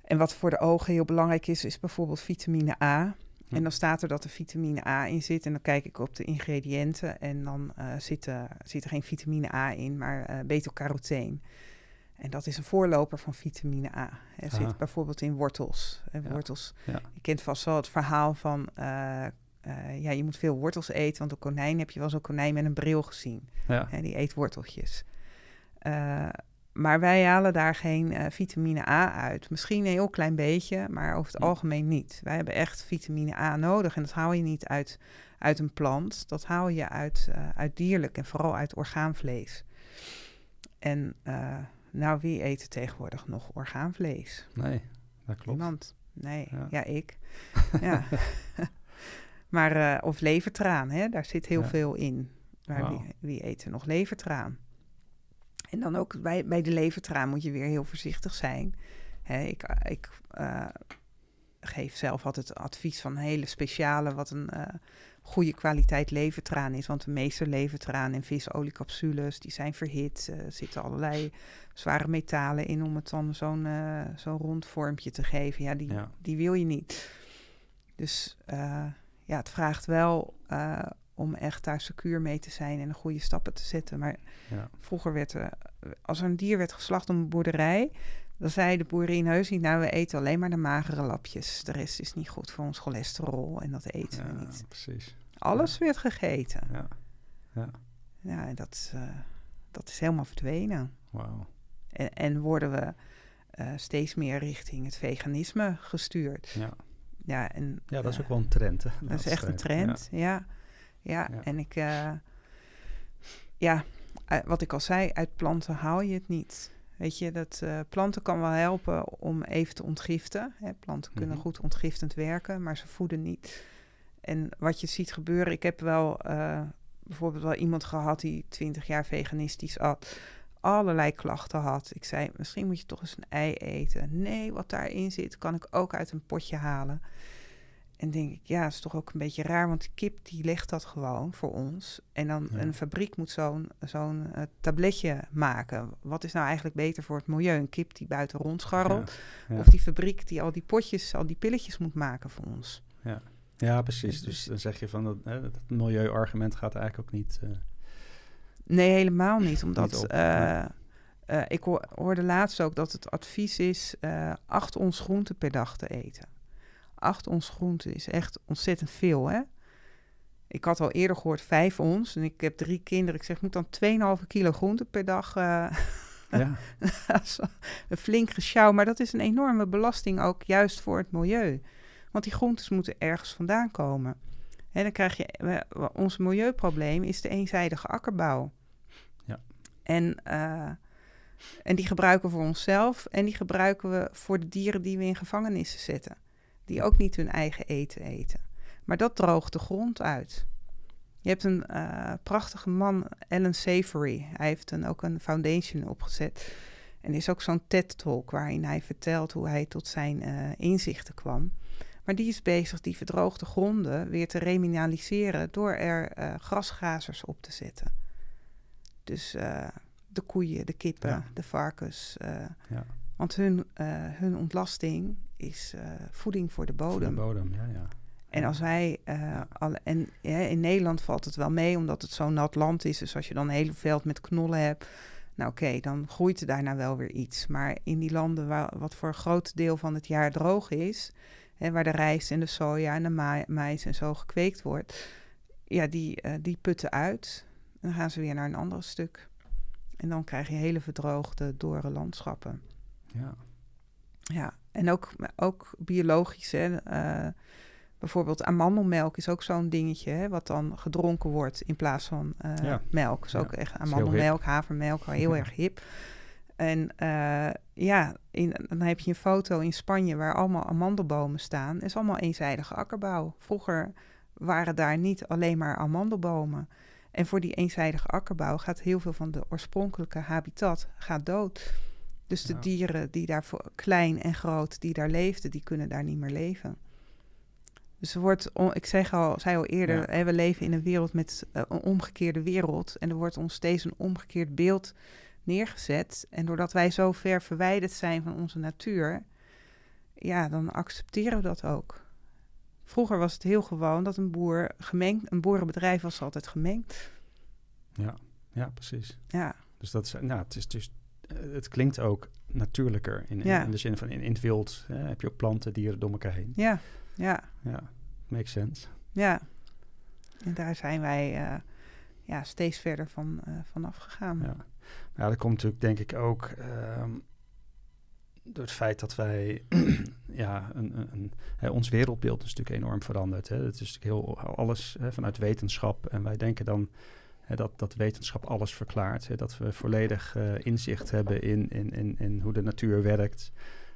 en wat voor de ogen heel belangrijk is, is bijvoorbeeld vitamine A. Hm. En dan staat er dat er vitamine A in zit. En dan kijk ik op de ingrediënten. En dan uh, zit, zit, er geen vitamine A in, maar uh, beta-carotene. En dat is een voorloper van vitamine A. Het zit bijvoorbeeld in wortels. En wortels. Je kent vast wel het verhaal van eh, ja, je moet veel wortels eten. Want een konijn heb je wel zo'n konijn met een bril gezien. Ja. Hè, die eet worteltjes. Eh, maar wij halen daar geen eh, vitamine A uit. Misschien een heel klein beetje, maar over het algemeen niet. Wij hebben echt vitamine A nodig. En dat haal je niet uit, uit een plant. Dat haal je uit, uit dierlijk en vooral uit orgaanvlees. En nou, wie eet tegenwoordig nog orgaanvlees? Nee, dat klopt. Niemand. Nee, ja, ja ik. (laughs) Ja. Maar, eh, of levertraan, hè? daar zit heel veel in. Maar wow. wie, wie eten nog levertraan? En dan ook bij, bij de levertraan moet je weer heel voorzichtig zijn. Hè, ik ik eh, geef zelf altijd advies van hele speciale, wat een eh, goede kwaliteit levertraan is. Want de meeste levertraan en visoliecapsules, die zijn verhit. Er zitten allerlei zware metalen in om het dan zo'n zo'n rond vormpje te geven. Ja, die, ja. die wil je niet. Dus ja, het vraagt wel eh, om echt daar secuur mee te zijn en de goede stappen te zetten. Maar ja. vroeger werd, er, als er een dier werd geslacht op een boerderij, dan zei de boerin heus niet, nou we eten alleen maar de magere lapjes. De rest is niet goed voor ons cholesterol en dat eten we niet. Precies. Alles werd gegeten. Ja, ja. ja dat, eh, dat is helemaal verdwenen. Wauw. En, en, worden we eh, steeds meer richting het veganisme gestuurd. Ja ja, en, ja, dat is eh, ook wel een trend. Hè, dat, is echt een trend, ja. Ja, en ik, eh, ja, eh, wat ik al zei, uit planten haal je het niet. Weet je, dat planten kan wel helpen om even te ontgiften. Hè, planten kunnen mhm. goed ontgiftend werken, maar ze voeden niet. En wat je ziet gebeuren, ik heb wel bijvoorbeeld wel iemand gehad die 20 jaar veganistisch at allerlei klachten had. Ik zei, misschien moet je toch eens een ei eten. Nee, wat daarin zit, kan ik ook uit een potje halen. En denk ik, ja, is toch ook een beetje raar, want kip die legt dat gewoon voor ons. En dan een fabriek moet zo'n zo'n eh, tabletje maken. Wat is nou eigenlijk beter voor het milieu? Een kip die buiten rondscharrelt? Ja. Of die fabriek die al die potjes, al die pilletjes moet maken voor ons? Ja, ja precies. Dus, dan zeg je van dat, dat milieuargument gaat eigenlijk ook niet... Eh, Nee, helemaal niet. Omdat eh, eh, ik hoorde laatst ook dat het advies is eh, acht ons groente per dag te eten. Acht ons groente is echt ontzettend veel, hè? Ik had al eerder gehoord vijf ons en ik heb drie kinderen. Ik zeg, moet dan 2,5 kilo groente per dag. (laughs) Ja. (laughs) een flink gesjouw, maar dat is een enorme belasting ook juist voor het milieu. Want die groentes moeten ergens vandaan komen. En dan krijg je, ons milieuprobleem is de eenzijdige akkerbouw. Ja. En, eh, en die gebruiken we voor onszelf en die gebruiken we voor de dieren die we in gevangenissen zetten. Die ook niet hun eigen eten eten. Maar dat droogt de grond uit. Je hebt een eh, prachtige man, Alan Savory. Hij heeft dan ook een foundation opgezet. En is ook zo'n TED-talk waarin hij vertelt hoe hij tot zijn eh, inzichten kwam. Maar die is bezig die verdroogde gronden weer te remineraliseren door er uh, op te zetten. Dus eh, de koeien, de kippen, de varkens. Eh, ja. Want hun, hun ontlasting is voeding voor de bodem. Voor de bodem, ja, ja. En als wij, alle, en in Nederland valt het wel mee omdat het zo'n nat land is. Dus als je dan een hele veld met knollen hebt, nou oké, dan groeit er daarna wel weer iets. Maar in die landen waar wat voor een groot deel van het jaar droog is, waar de rijst en de soja en de maïs en zo gekweekt wordt, ja, die, eh, die putten uit. En dan gaan ze weer naar een ander stuk. En dan krijg je hele verdroogde, dorre landschappen. Ja. Ja, en ook, ook biologisch. Hè, eh, bijvoorbeeld amandelmelk is ook zo'n dingetje, hè, wat dan gedronken wordt in plaats van eh, melk. is ook echt amandelmelk, havermelk, heel (laughs) erg hip. En eh, ja, dan heb je een foto in Spanje waar allemaal amandelbomen staan. Het is allemaal eenzijdige akkerbouw. Vroeger waren daar niet alleen maar amandelbomen. En voor die eenzijdige akkerbouw gaat heel veel van de oorspronkelijke habitat gaat dood. Dus de dieren die daar voor, klein en groot die daar leefden, die kunnen daar niet meer leven. Dus er wordt, ik zeg al, zei al eerder, hè, we leven in een wereld met eh, een omgekeerde wereld. En er wordt ons steeds een omgekeerd beeld neergezet. En doordat wij zo ver verwijderd zijn van onze natuur, ja, dan accepteren we dat ook. Vroeger was het heel gewoon dat een boer gemengd, een boerenbedrijf was altijd gemengd. Ja, ja, precies. Ja. Dus dat is, nou, het is dus, het klinkt ook natuurlijker in, in de zin van in, het wild hè, heb je ook planten, dieren door elkaar heen. Ja, ja. Ja, makes sense. Ja, en daar zijn wij eh, ja, steeds verder van, uh, van afgegaan. Ja ja dat komt natuurlijk denk ik ook ehm, door het feit dat wij, (clears throat) ja, een, een, ons wereldbeeld is natuurlijk enorm veranderd. Hè. Het is natuurlijk heel alles hè, vanuit wetenschap en wij denken dan dat, dat wetenschap alles verklaart. dat we volledig eh, inzicht hebben in, in, in, hoe de natuur werkt.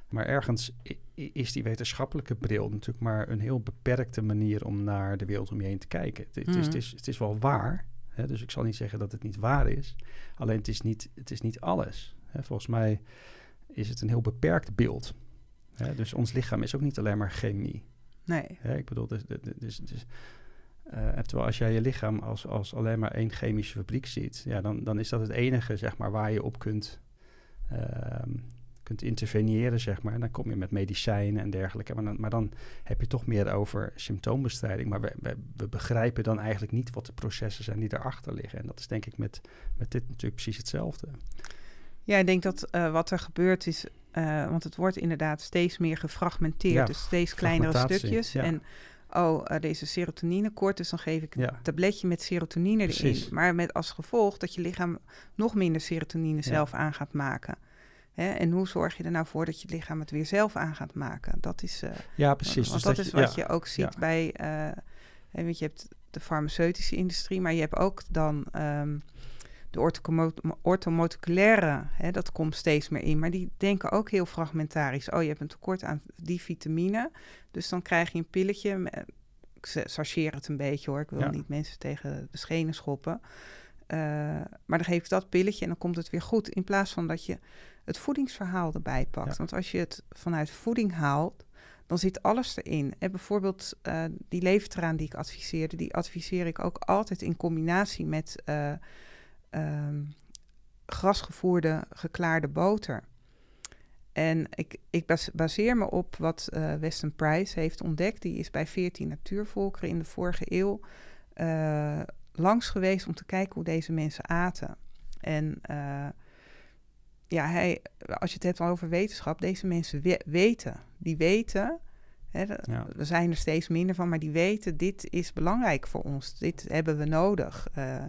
Maar ergens is die wetenschappelijke bril natuurlijk maar een heel beperkte manier om naar de wereld om je heen te kijken. Het, is, het, hmm. is, het is wel waar, Hè, dus ik zal niet zeggen dat het niet waar is. Alleen het is niet, het is niet alles. Hè, volgens mij is het een heel beperkt beeld. Hè, dus ons lichaam is ook niet alleen maar chemie. Nee. ik bedoel, dus, dus, dus uh, als jij je lichaam als, als alleen maar één chemische fabriek ziet, ja, dan, dan is dat het enige zeg maar, waar je op kunt ehm, kunt interveneren, zeg maar. En dan kom je met medicijnen en dergelijke. Maar dan, heb je toch meer over symptoombestrijding. Maar we, begrijpen dan eigenlijk niet wat de processen zijn die erachter liggen. En dat is denk ik met, met dit natuurlijk precies hetzelfde. Ja, ik denk dat eh, wat er gebeurt is. Eh, want het wordt inderdaad steeds meer gefragmenteerd. dus steeds kleinere stukjes. En oh, eh, deze serotonine-kort dus dan geef ik een tabletje met serotonine erin. Maar met als gevolg dat je lichaam nog minder serotonine zelf aan gaat maken. Hè? En hoe zorg je er nou voor dat je lichaam het weer zelf aan gaat maken? Dat is, eh, ja, precies. Want, dus dat, is wat je, ook ziet bij. Eh, want je hebt de farmaceutische industrie, maar je hebt ook dan ehm, de orthomoleculaire, dat komt steeds meer in. Maar die denken ook heel fragmentarisch. Oh, je hebt een tekort aan die vitamine. Dus dan krijg je een pilletje. Eh, ik sacheer het een beetje hoor. Ik wil niet mensen tegen de schenen schoppen. maar dan geef ik dat pilletje en dan komt het weer goed. In plaats van dat je het voedingsverhaal erbij pakt. Want als je het vanuit voeding haalt, dan zit alles erin. En bijvoorbeeld eh, die leeftraan die ik adviseerde, die adviseer ik ook altijd in combinatie met eh, ehm, grasgevoerde geklaarde boter. En ik, ik baseer me op wat uh, Weston Price heeft ontdekt. Die is bij 14 natuurvolkeren in de vorige eeuw langs geweest om te kijken hoe deze mensen aten. En ja, hij, als je het hebt over wetenschap, deze mensen weten. Die weten, hè, er zijn er steeds minder van, maar die weten, dit is belangrijk voor ons, dit hebben we nodig. Eh,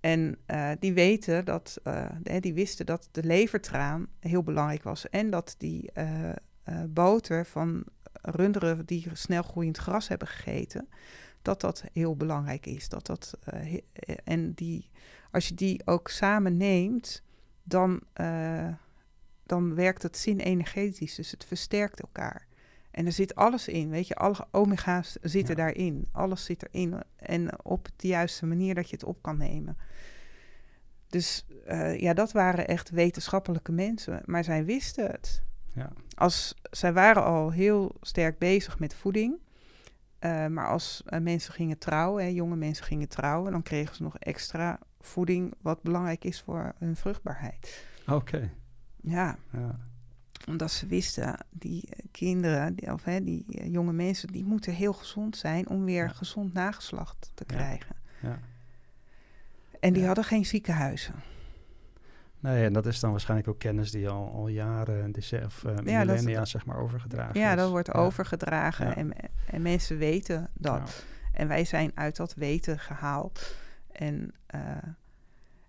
en eh, die weten dat, eh, die wisten dat de levertraan heel belangrijk was en dat die boter van runderen die snel groeiend gras hebben gegeten, dat dat heel belangrijk is. Dat dat, en die, als je die ook samen neemt, dan, eh, dan werkt het zin energetisch. Dus het versterkt elkaar. En er zit alles in, weet je, alle omega's zitten daarin. Alles zit erin. En op de juiste manier dat je het op kan nemen. Dus eh, ja, dat waren echt wetenschappelijke mensen. Maar zij wisten het. Ja. Als, zij waren al heel sterk bezig met voeding. Eh, maar als mensen gingen trouwen, jonge mensen gingen trouwen, dan kregen ze nog extra voeding wat belangrijk is voor hun vruchtbaarheid. Oké. Ja. Omdat ze wisten, die eh, kinderen, die, of hè, die eh, jonge mensen, die moeten heel gezond zijn om weer gezond nageslacht te krijgen. Ja. En die hadden geen ziekenhuizen. Nee, en dat is dan waarschijnlijk ook kennis die al, al jaren, of uh, millennia, zeg maar, overgedragen ja, is. Ja, dat wordt overgedragen en, en mensen weten dat. En wij zijn uit dat weten gehaald. En, eh,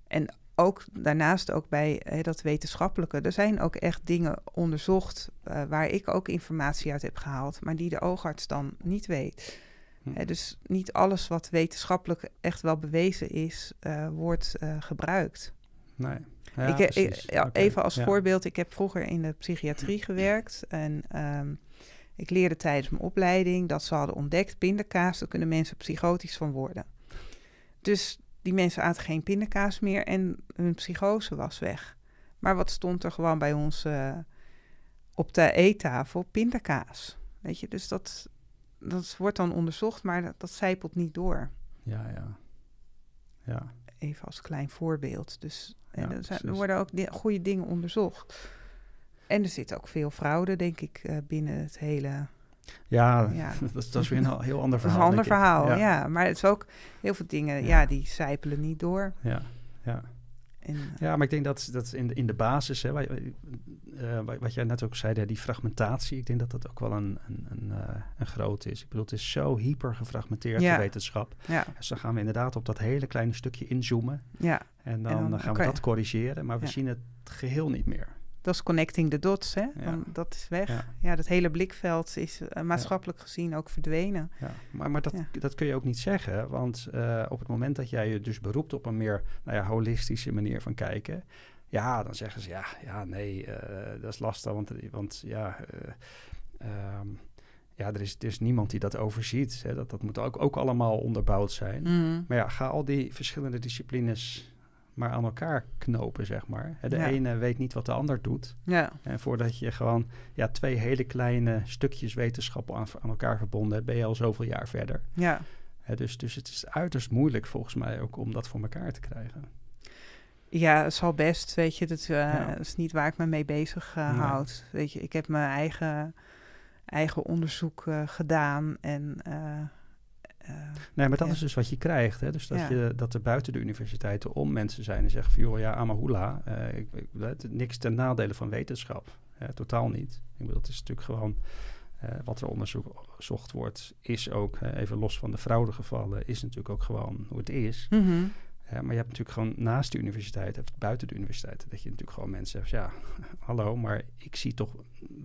en ook daarnaast ook bij hè, dat wetenschappelijke. Er zijn ook echt dingen onderzocht eh, waar ik ook informatie uit heb gehaald, maar die de oogarts dan niet weet. Hm. Hè, dus niet alles wat wetenschappelijk echt wel bewezen is, eh, wordt gebruikt. Nee. Ja, ik, ja, Even als voorbeeld, ik heb vroeger in de psychiatrie gewerkt en ehm, ik leerde tijdens mijn opleiding dat ze hadden ontdekt pindakaas, daar kunnen mensen psychotisch van worden. Dus die mensen aten geen pindakaas meer en hun psychose was weg. Maar wat stond er gewoon bij ons eh, op de eettafel? Pindakaas. Weet je, dus dat, dat wordt dan onderzocht, maar dat, dat zijpelt niet door. Ja, ja. ja. Even als klein voorbeeld. Dus eh, er, er, worden ook goede dingen onderzocht. En er zit ook veel fraude, denk ik, eh, binnen het hele ja, (laughs) Dat, is, weer een heel ander verhaal. een ander verhaal, ja. Maar het is ook heel veel dingen, ja, die zijpelen niet door. Ja, ja. En, eh, ja, maar ik denk dat, dat in, de, in de basis, hè, wat, eh, wat jij net ook zei, die fragmentatie, ik denk dat dat ook wel een, een, een, eh, een groot is. Ik bedoel, het is zo hyper gefragmenteerd, de wetenschap. Ja. Dus dan gaan we inderdaad op dat hele kleine stukje inzoomen. Ja. En dan, gaan we dat corrigeren, maar we zien het geheel niet meer dat is connecting the dots, hè? Dat is weg. Ja. dat hele blikveld is eh, maatschappelijk gezien ook verdwenen. Maar, maar dat, dat kun je ook niet zeggen, want eh, op het moment dat jij je dus beroept op een meer nou ja, holistische manier van kijken, ja, dan zeggen ze ja, ja nee, eh, dat is lastig, want, want ja. Ehm, ja, er is, er niemand die dat overziet. Hè? Dat, dat moet ook, ook allemaal onderbouwd zijn. Mhm. Maar ja, ga al die verschillende disciplines maar aan elkaar knopen, zeg maar. De ene weet niet wat de ander doet. Ja. En voordat je gewoon ja, twee hele kleine stukjes wetenschap aan, elkaar verbonden hebt, ben je al zoveel jaar verder. Ja. Dus, dus het is uiterst moeilijk volgens mij ook om dat voor elkaar te krijgen. Ja, het zal best, weet je. Dat, eh, is niet waar ik me mee bezig eh, houd. Weet je, ik heb mijn eigen, eigen onderzoek eh, gedaan en eh, nee, maar dat is dus wat je krijgt. Hè? Dus dat, je, dat er buiten de universiteiten om mensen zijn en zeggen van... joh, ja, amahula, eh, ik, ik, eh, niks ten nadele van wetenschap. totaal niet. Ik bedoel, het is natuurlijk gewoon... wat er onderzocht wordt, is ook, even los van de fraudegevallen... is natuurlijk ook gewoon hoe het is. Mm ja, maar je hebt natuurlijk gewoon naast de universiteit, of buiten de universiteit, dat je natuurlijk gewoon mensen zegt, ja, (laughs) hallo, maar ik zie toch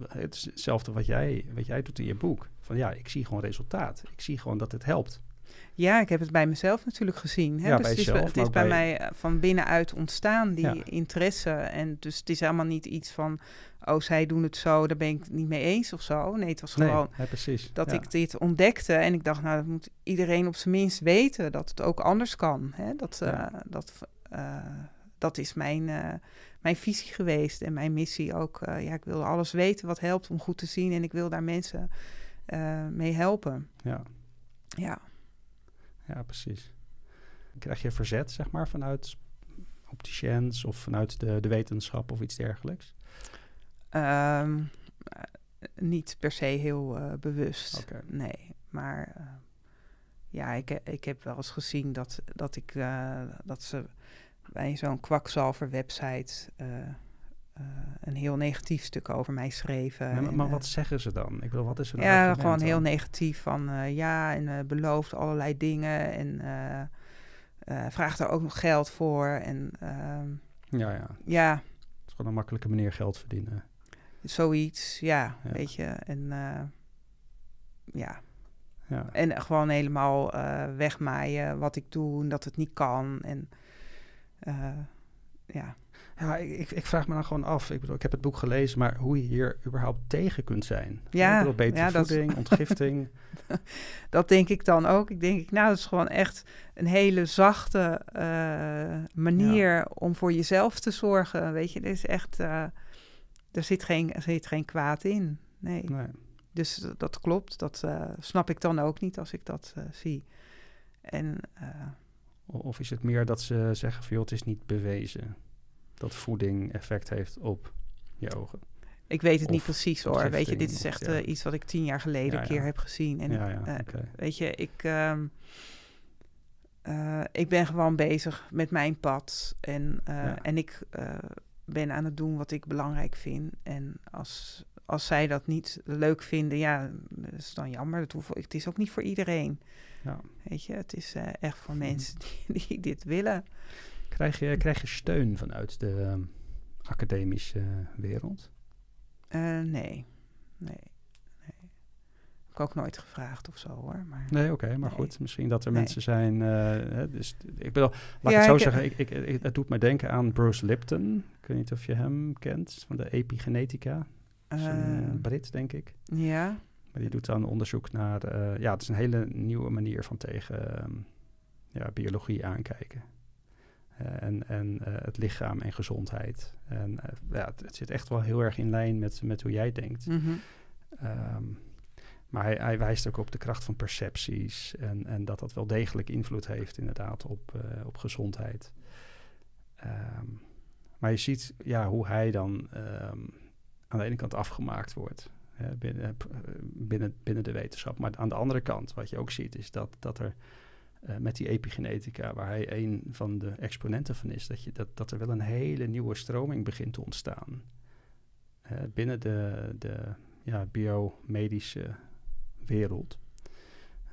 hetzelfde wat jij, wat jij doet in je boek. Van ja, ik zie gewoon resultaat. Ik zie gewoon dat het helpt. Ja, ik heb het bij mezelf natuurlijk gezien. Hè? dus het is, het is bij, mij eh, van binnenuit ontstaan, die interesse. En dus het is allemaal niet iets van, oh, zij doen het zo, daar ben ik het niet mee eens of zo. Nee, het was gewoon dat ik dit ontdekte. En ik dacht, nou, dat moet iedereen op zijn minst weten, dat het ook anders kan. Hè? Dat, eh, dat, eh, dat is mijn, mijn visie geweest en mijn missie ook. ja, ik wil alles weten wat helpt om goed te zien en ik wil daar mensen mee helpen. Ja. Ja ja, precies. Krijg je verzet, zeg maar, vanuit opticiens of vanuit de, de wetenschap of iets dergelijks? Ehm, eh, niet per se heel eh, bewust. Nee, maar eh, ja, ik, ik heb wel eens gezien dat, dat, ik, dat ze bij zo'n kwakzalver website eh, een heel negatief stuk over mij schreven. maar, maar, eh, wat zeggen ze dan? Ik bedoel, wat is er nou Ja, gewoon heel negatief van eh, ja, en uh, belooft allerlei dingen en vraagt er ook nog geld voor. En, ehm, ja, ja. Ja. Het is gewoon een makkelijke manier geld verdienen. Zoiets, ja, weet je. En ja. ja. En gewoon helemaal wegmaaien wat ik doe en dat het niet kan. En ja ja, ik, ik, vraag me dan gewoon af. Ik bedoel, ik heb het boek gelezen, maar hoe je hier überhaupt tegen kunt zijn. Ja, bedoel, betere voeding, ontgifting. (laughs) dat denk ik dan ook. Ik denk, nou, dat is gewoon echt een hele zachte eh, manier om voor jezelf te zorgen. Weet je, er is echt, uh, er zit geen, er zit geen kwaad in. Nee. Dus dat klopt. Dat eh, snap ik dan ook niet als ik dat zie. En, of is het meer dat ze zeggen van, joh, het is niet bewezen? dat voeding effect heeft op je ogen. Ik weet het niet precies hoor. Weet je, dit is echt eh, iets wat ik tien jaar geleden een keer heb gezien. En eh, weet je, ik, ehm, eh, ik ben gewoon bezig met mijn pad. En, en ik ben aan het doen wat ik belangrijk vind. En als, als zij dat niet leuk vinden, ja, dat is dan jammer. Dat hoef, het is ook niet voor iedereen. Weet je, het is echt voor mhm. mensen (laughs) die dit willen. Krijg je, krijg je steun vanuit de ehm, academische wereld? Eh, nee. nee. nee. Heb ik ook nooit gevraagd of zo hoor. Maar, nee, oké, maar goed. Misschien dat er mensen zijn. Eh, dus ik bedoel, laat ik het zo zeggen. Ik, ik, het doet mij denken aan Bruce Lipton. Ik weet niet of je hem kent van de epigenetica. een eh. Brit, denk ik. Ja. Maar die doet dan onderzoek naar. ja, het is een hele nieuwe manier van tegen ehm, ja, biologie aankijken. Eh, en en eh, het lichaam en gezondheid. En eh, ja, het, zit echt wel heel erg in lijn met, met hoe jij denkt. Mhm. Ehm, maar hij, wijst ook op de kracht van percepties en, en, dat dat wel degelijk invloed heeft inderdaad op, op gezondheid. Ehm, maar je ziet ja, hoe hij dan ehm, aan de ene kant afgemaakt wordt hè, binnen, binnen, binnen de wetenschap. Maar aan de andere kant, wat je ook ziet, is dat, dat er eh, met die epigenetica, waar hij een van de exponenten van is, dat, je, dat, dat er wel een hele nieuwe stroming begint te ontstaan. Eh, binnen de, de ja, biomedische wereld.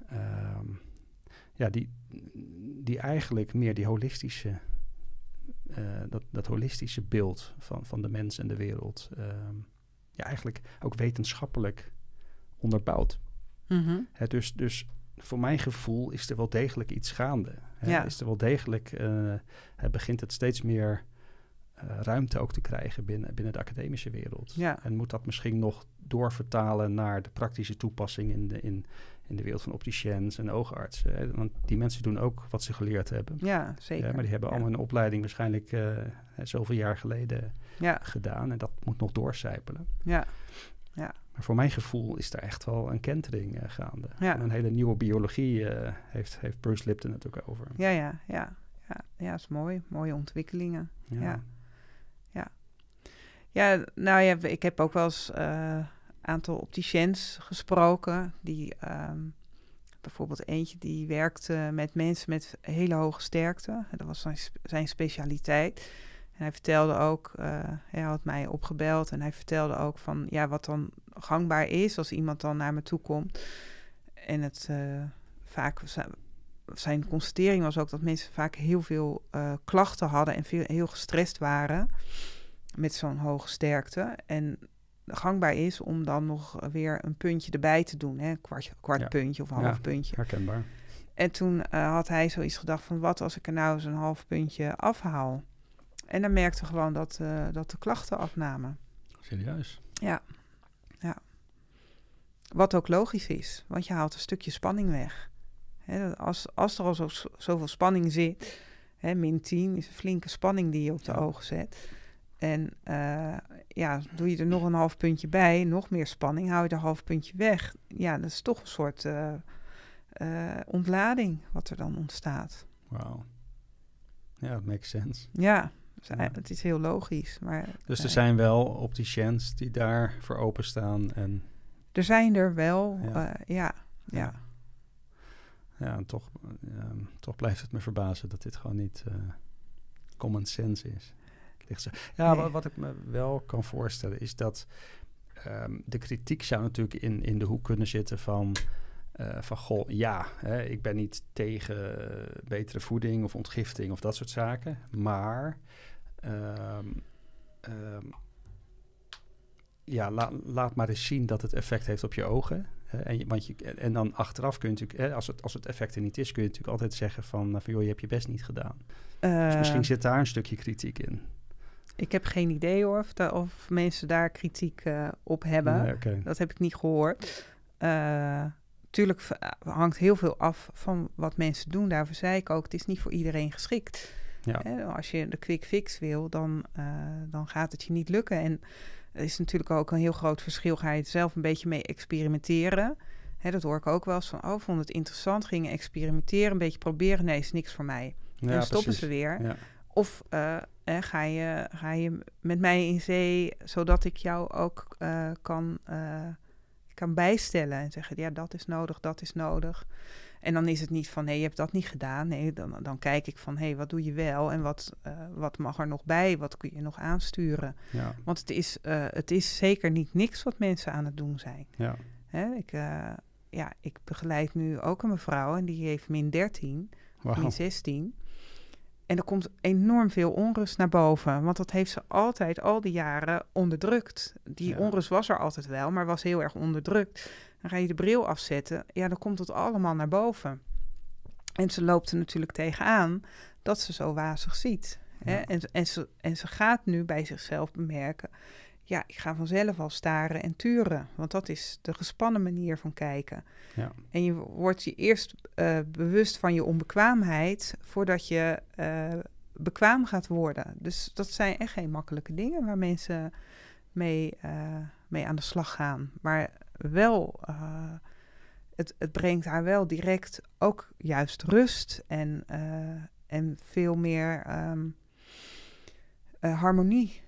Ehm, ja, die, die eigenlijk meer die holistische, eh, dat, dat holistische beeld van, van de mens en de wereld, ehm, ja, eigenlijk ook wetenschappelijk onderbouwd. Mhm. dus, dus voor mijn gevoel is er wel degelijk iets gaande. Hè? Ja. Is er wel degelijk, eh, het begint het steeds meer eh, ruimte ook te krijgen binnen, binnen de academische wereld. Ja. En moet dat misschien nog doorvertalen naar de praktische toepassing in de, in, in de wereld van opticiens en oogartsen. Hè? Want die mensen doen ook wat ze geleerd hebben. Ja, zeker. Ja, maar die hebben allemaal een opleiding waarschijnlijk eh, zoveel jaar geleden gedaan. En dat moet nog doorcijpelen. Ja. Maar voor mijn gevoel is daar echt wel een kentering eh, gaande. Ja. een hele nieuwe biologie eh, heeft, heeft Bruce Lipton het ook over. Ja, ja, ja. Ja, ja is mooi. Mooie ontwikkelingen. Ja. ja. Ja, nou ja, ik heb ook wel eens een eh, aantal opticiens gesproken. Die, ehm, bijvoorbeeld eentje die werkte met mensen met hele hoge sterkte. Dat was zijn, zijn specialiteit. En hij vertelde ook, eh, hij had mij opgebeld en hij vertelde ook van ja, wat dan gangbaar is als iemand dan naar me toe komt. En het uh, vaak zijn constatering was ook dat mensen vaak heel veel uh, klachten hadden en veel, heel gestrest waren met zo'n hoge sterkte. En gangbaar is om dan nog weer een puntje erbij te doen, hè? kwart, kwart puntje of half ja, puntje. Herkenbaar. En toen had hij zoiets gedacht van wat als ik er nou eens een half puntje afhaal. En dan merkte gewoon dat, eh, dat de klachten afnamen. Serieus? Ja. ja. Wat ook logisch is, want je haalt een stukje spanning weg. als, als er al zo, zoveel spanning zit, min 10 is een flinke spanning die je op de ogen zet. En eh, ja, doe je er nog een half puntje bij, nog meer spanning, hou je er een half puntje weg. Ja, dat is toch een soort eh, ontlading wat er dan ontstaat. Wauw. Ja, dat makes sense. Ja, het is heel logisch. Maar, dus er zijn wel opticiens die daar voor openstaan. En... Er zijn er wel, ja. Eh, ja, ja. ja. toch, ehm, toch blijft het me verbazen dat dit gewoon niet eh, common sense is. Ja, wat, wat, ik me wel kan voorstellen is dat ehm, de kritiek zou natuurlijk in, in de hoek kunnen zitten van... Eh, van goh, ja, hè, ik ben niet tegen betere voeding of ontgifting of dat soort zaken. Maar Ehm, ehm, ja, laat maar eens zien dat het effect heeft op je ogen. en, want je, en dan achteraf kun je natuurlijk, als, het, als het effect er niet is, kun je natuurlijk altijd zeggen van, eh, van joh, je hebt je best niet gedaan. Dus misschien eh. zit daar een stukje kritiek in. Ik heb geen idee hoor, of, of mensen daar kritiek eh, op hebben. Dat heb ik niet gehoord. tuurlijk hangt heel veel af van wat mensen doen. Daarvoor zei ik ook, het is niet voor iedereen geschikt. Ja. Hè, als je de quick fix wil, dan, eh, dan gaat het je niet lukken. En er is natuurlijk ook een heel groot verschil. Ga je zelf een beetje mee experimenteren? Hè, dat hoor ik ook wel eens van, oh, vond het interessant, gingen experimenteren, een beetje proberen. Nee, is niks voor mij. en dan stoppen ze weer. Of eh, ga, je, ga je met mij in zee, zodat ik jou ook eh, kan, kan bijstellen en zeggen, ja, dat is nodig, dat is nodig. En dan is het niet van, hé, hey, je hebt dat niet gedaan. Nee, dan, dan kijk ik van, hé, hey, wat doe je wel en wat, eh, wat mag er nog bij? Wat kun je nog aansturen? Ja. Want het is, eh, het is zeker niet niks wat mensen aan het doen zijn. Ja. Hè? Ik, eh, ja, ik begeleid nu ook een mevrouw en die heeft min 13, wow. min 16. En er komt enorm veel onrust naar boven. Want dat heeft ze altijd al die jaren onderdrukt. Die onrust was er altijd wel, maar was heel erg onderdrukt. Dan ga je de bril afzetten. Ja, dan komt het allemaal naar boven. En ze loopt er natuurlijk tegenaan dat ze zo wazig ziet. Hè? En, en, ze, en ze gaat nu bij zichzelf bemerken: ja, ik ga vanzelf al staren en turen. Want dat is de gespannen manier van kijken. Ja. En je wordt je eerst eh, bewust van je onbekwaamheid voordat je uh, bekwaam gaat worden. Dus dat zijn echt geen makkelijke dingen waar mensen mee, eh, mee aan de slag gaan. Maar wel, eh, het, het brengt haar wel direct ook juist rust en, eh, en veel meer ehm, eh, harmonie.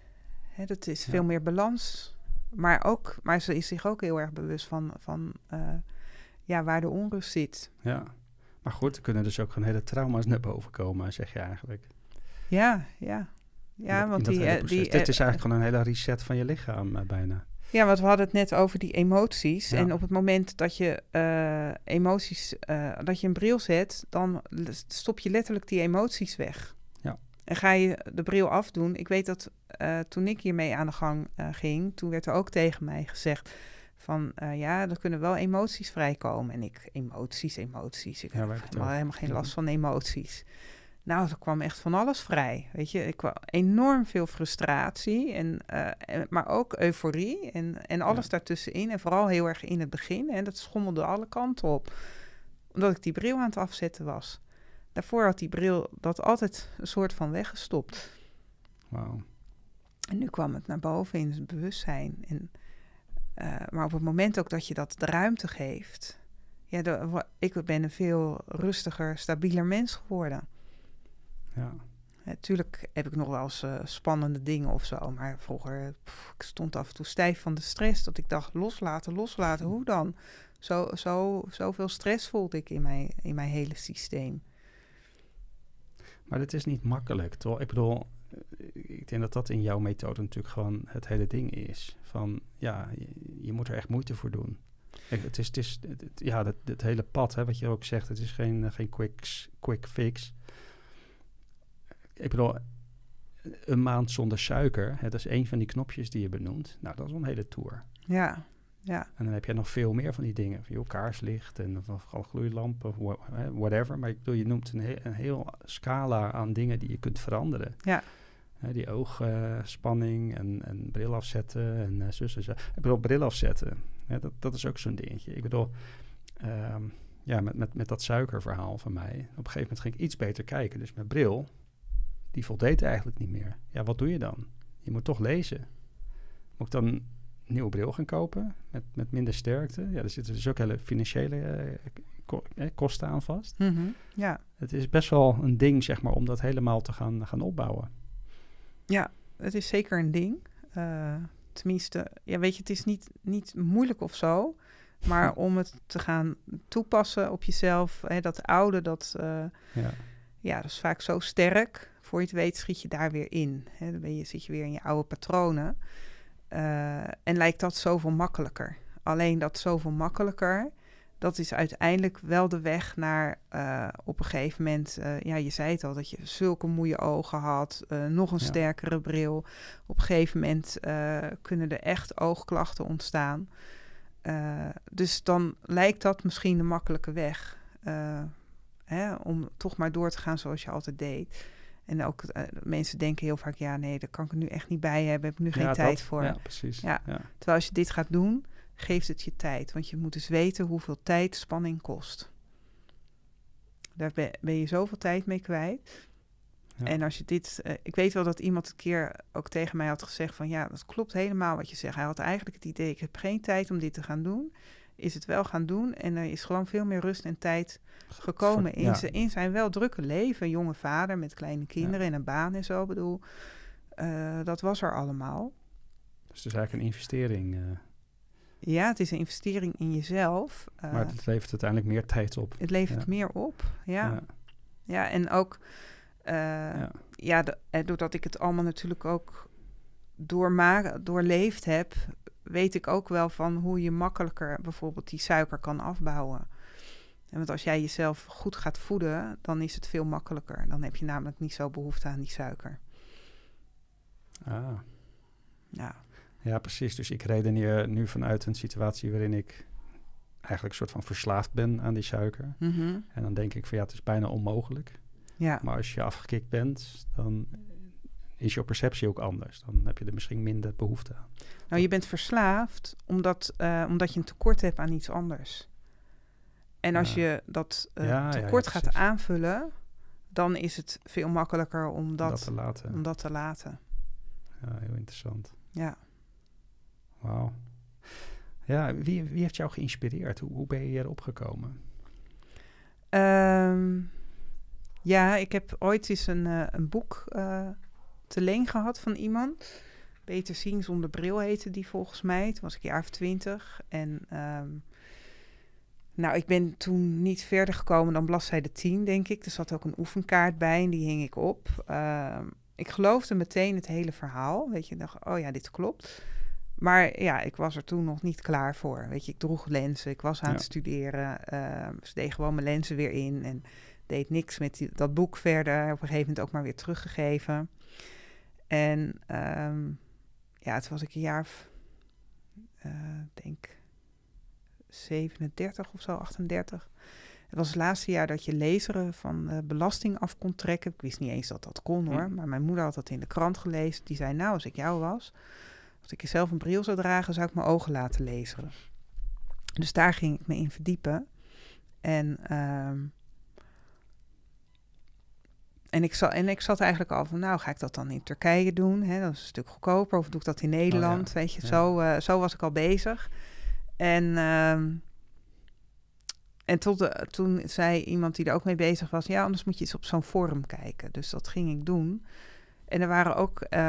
Hè, dat is veel meer balans. Maar, ook, maar ze is zich ook heel erg bewust van, van ja, waar de onrust zit. Ja, maar goed, er kunnen dus ook gewoon hele trauma's naar boven komen, zeg je eigenlijk. Ja, ja. Ja, want die, die, die... Dit is eigenlijk gewoon een hele reset van je lichaam bijna. Ja, want we hadden het net over die emoties. En op het moment dat je eh, emoties, eh, dat je een bril zet, dan stop je letterlijk die emoties weg. Ja. En ga je de bril afdoen. Ik weet dat eh, toen ik hiermee aan de gang ging, toen werd er ook tegen mij gezegd van ja, er kunnen wel emoties vrijkomen. En ik, emoties, emoties. Ik heb helemaal, helemaal geen last van emoties. Nou, er kwam echt van alles vrij. Weet je, ik kwam enorm veel frustratie, en, eh, maar ook euforie en, en alles daartussenin. En vooral heel erg in het begin. En dat schommelde alle kanten op. Omdat ik die bril aan het afzetten was. Daarvoor had die bril dat altijd een soort van weggestopt. Wauw. En nu kwam het naar boven in het bewustzijn. En, eh, maar op het moment ook dat je dat de ruimte geeft. Ja, ik ben een veel rustiger, stabieler mens geworden. Ja. Natuurlijk heb ik nog wel eens eh, spannende dingen of zo. Maar vroeger ik stond af en toe stijf van de stress. Dat ik dacht, loslaten, loslaten, hoe dan? Zo, zo, zoveel stress voelde ik in mijn, in mijn hele systeem. Maar dat is niet makkelijk, toch? Ik bedoel, eh, ik denk dat dat in jouw methode natuurlijk gewoon het hele ding is. Van, ja, je, moet er echt moeite voor doen. het is, het is ja, het, het hele pad, hè, wat je ook zegt, het is geen, eh, geen quick, quick fix ik bedoel, een maand zonder suiker, hè, dat is één van die knopjes die je benoemt. Nou, dat is een hele tour. Ja, ja. En dan heb je nog veel meer van die dingen. Van kaarslicht en vooral gloeilampen, whatever. Maar ik bedoel, je noemt een, heel, een scala aan dingen die je kunt veranderen. Ja. Hè, die oogspanning en, en bril afzetten en eh, zussen. Zo. Ik bedoel, bril afzetten. Hè, dat, dat is ook zo'n dingetje. Ik bedoel, ehm, ja, met, met, met dat suikerverhaal van mij. Op een gegeven moment ging ik iets beter kijken. Dus met bril die voldeed eigenlijk niet meer. Ja, wat doe je dan? Je moet toch lezen. Moet ik dan een nieuwe bril gaan kopen met, met minder sterkte? Ja, er zitten dus ook hele financiële eh, eh kosten aan vast. Mhm, ja. Het is best wel een ding, zeg maar, om dat helemaal te gaan, gaan opbouwen. Ja, het is zeker een ding. Eh, tenminste, ja, weet je, het is niet, niet moeilijk of zo. Maar (laughs) om het te gaan toepassen op jezelf, hè, dat oude, dat, eh, ja. ja. dat is vaak zo sterk. Voor je het weet schiet je daar weer in. Hè? Dan ben je, zit je weer in je oude patronen. Eh, en lijkt dat zoveel makkelijker. Alleen dat zoveel makkelijker, dat is uiteindelijk wel de weg naar eh, op een gegeven moment, eh, ja, je zei het al, dat je zulke moeie ogen had, nog een sterkere bril. Op een gegeven moment kunnen er echt oogklachten ontstaan. dus dan lijkt dat misschien de makkelijke weg hè, om toch maar door te gaan zoals je altijd deed. En ook eh, mensen denken heel vaak, ja, nee, daar kan ik nu echt niet bij hebben, heb ik nu geen tijd voor. Ja, precies. Ja. Terwijl als je dit gaat doen, geeft het je tijd. Want je moet dus weten hoeveel tijd spanning kost. Daar ben, je zoveel tijd mee kwijt. En als je dit, eh, ik weet wel dat iemand een keer ook tegen mij had gezegd van ja, dat klopt helemaal wat je zegt. Hij had eigenlijk het idee, ik heb geen tijd om dit te gaan doen is het wel gaan doen. En er is gewoon veel meer rust en tijd gekomen in, zijn, in zijn wel drukke leven. Een jonge vader met kleine kinderen en een baan en zo. bedoel, eh, dat was er allemaal. Dus het is eigenlijk een investering. Eh. Ja, het is een investering in jezelf. Eh. maar het levert uiteindelijk meer tijd op. Het levert meer op, ja. Ja, en ook... ja, doordat ik het allemaal natuurlijk ook doorma doorleefd heb, weet ik ook wel van hoe je makkelijker bijvoorbeeld die suiker kan afbouwen. En want als jij jezelf goed gaat voeden, dan is het veel makkelijker. Dan heb je namelijk niet zo behoefte aan die suiker. Ah. Ja. Ja, precies. Dus ik redeneer nu vanuit een situatie waarin ik eigenlijk een soort van verslaafd ben aan die suiker. Mhm. En dan denk ik van ja, het is bijna onmogelijk. Ja. Maar als je afgekikt bent, dan is je perceptie ook anders. Dan heb je er misschien minder behoefte aan. Nou, je bent verslaafd omdat, eh, omdat je een tekort hebt aan iets anders. En als je dat eh, tekort gaat aanvullen, dan is het veel makkelijker om dat, te laten. Om dat te laten. Ja, heel interessant. Ja. Wauw. Ja, wie, wie heeft jou geïnspireerd? Hoe, hoe ben je hierop gekomen? Ehm, ja, ik heb ooit eens een, eh, een boek te leen gehad van iemand. Beter zien zonder bril heette die volgens mij. Toen was ik jaar of twintig. En ehm, nou, ik ben toen niet verder gekomen dan bladzijde 10, denk ik. Dus zat ook een oefenkaart bij en die hing ik op. Ehm, ik geloofde meteen het hele verhaal. Weet je, dacht, oh ja, dit klopt. Maar ja, ik was er toen nog niet klaar voor. Weet je, ik droeg lenzen, ik was aan het studeren. Ehm, ze deed gewoon mijn lenzen weer in en deed niks met die, dat boek verder. Op een gegeven moment ook maar weer teruggegeven. En um, ja, het was ik een jaar of, uh, eh, denk 37 of zo, 38. Het was het laatste jaar dat je lezeren van eh, belasting af kon trekken. Ik wist niet eens dat dat kon hoor. Hm. Maar mijn moeder had dat in de krant gelezen. Die zei, nou, als ik jou was, als ik jezelf een bril zou dragen, zou ik mijn ogen laten lezen. Dus daar ging ik me in verdiepen. En ehm, en ik, zat, en ik zat eigenlijk al van, nou ga ik dat dan in Turkije doen? Hè? Dat is een stuk goedkoper. Of doe ik dat in oh, Nederland? Weet je, zo, eh, zo was ik al bezig. En, ehm, en tot toen zei iemand die er ook mee bezig was, ja, anders moet je eens op zo'n forum kijken. Dus dat ging ik doen. En er waren ook eh,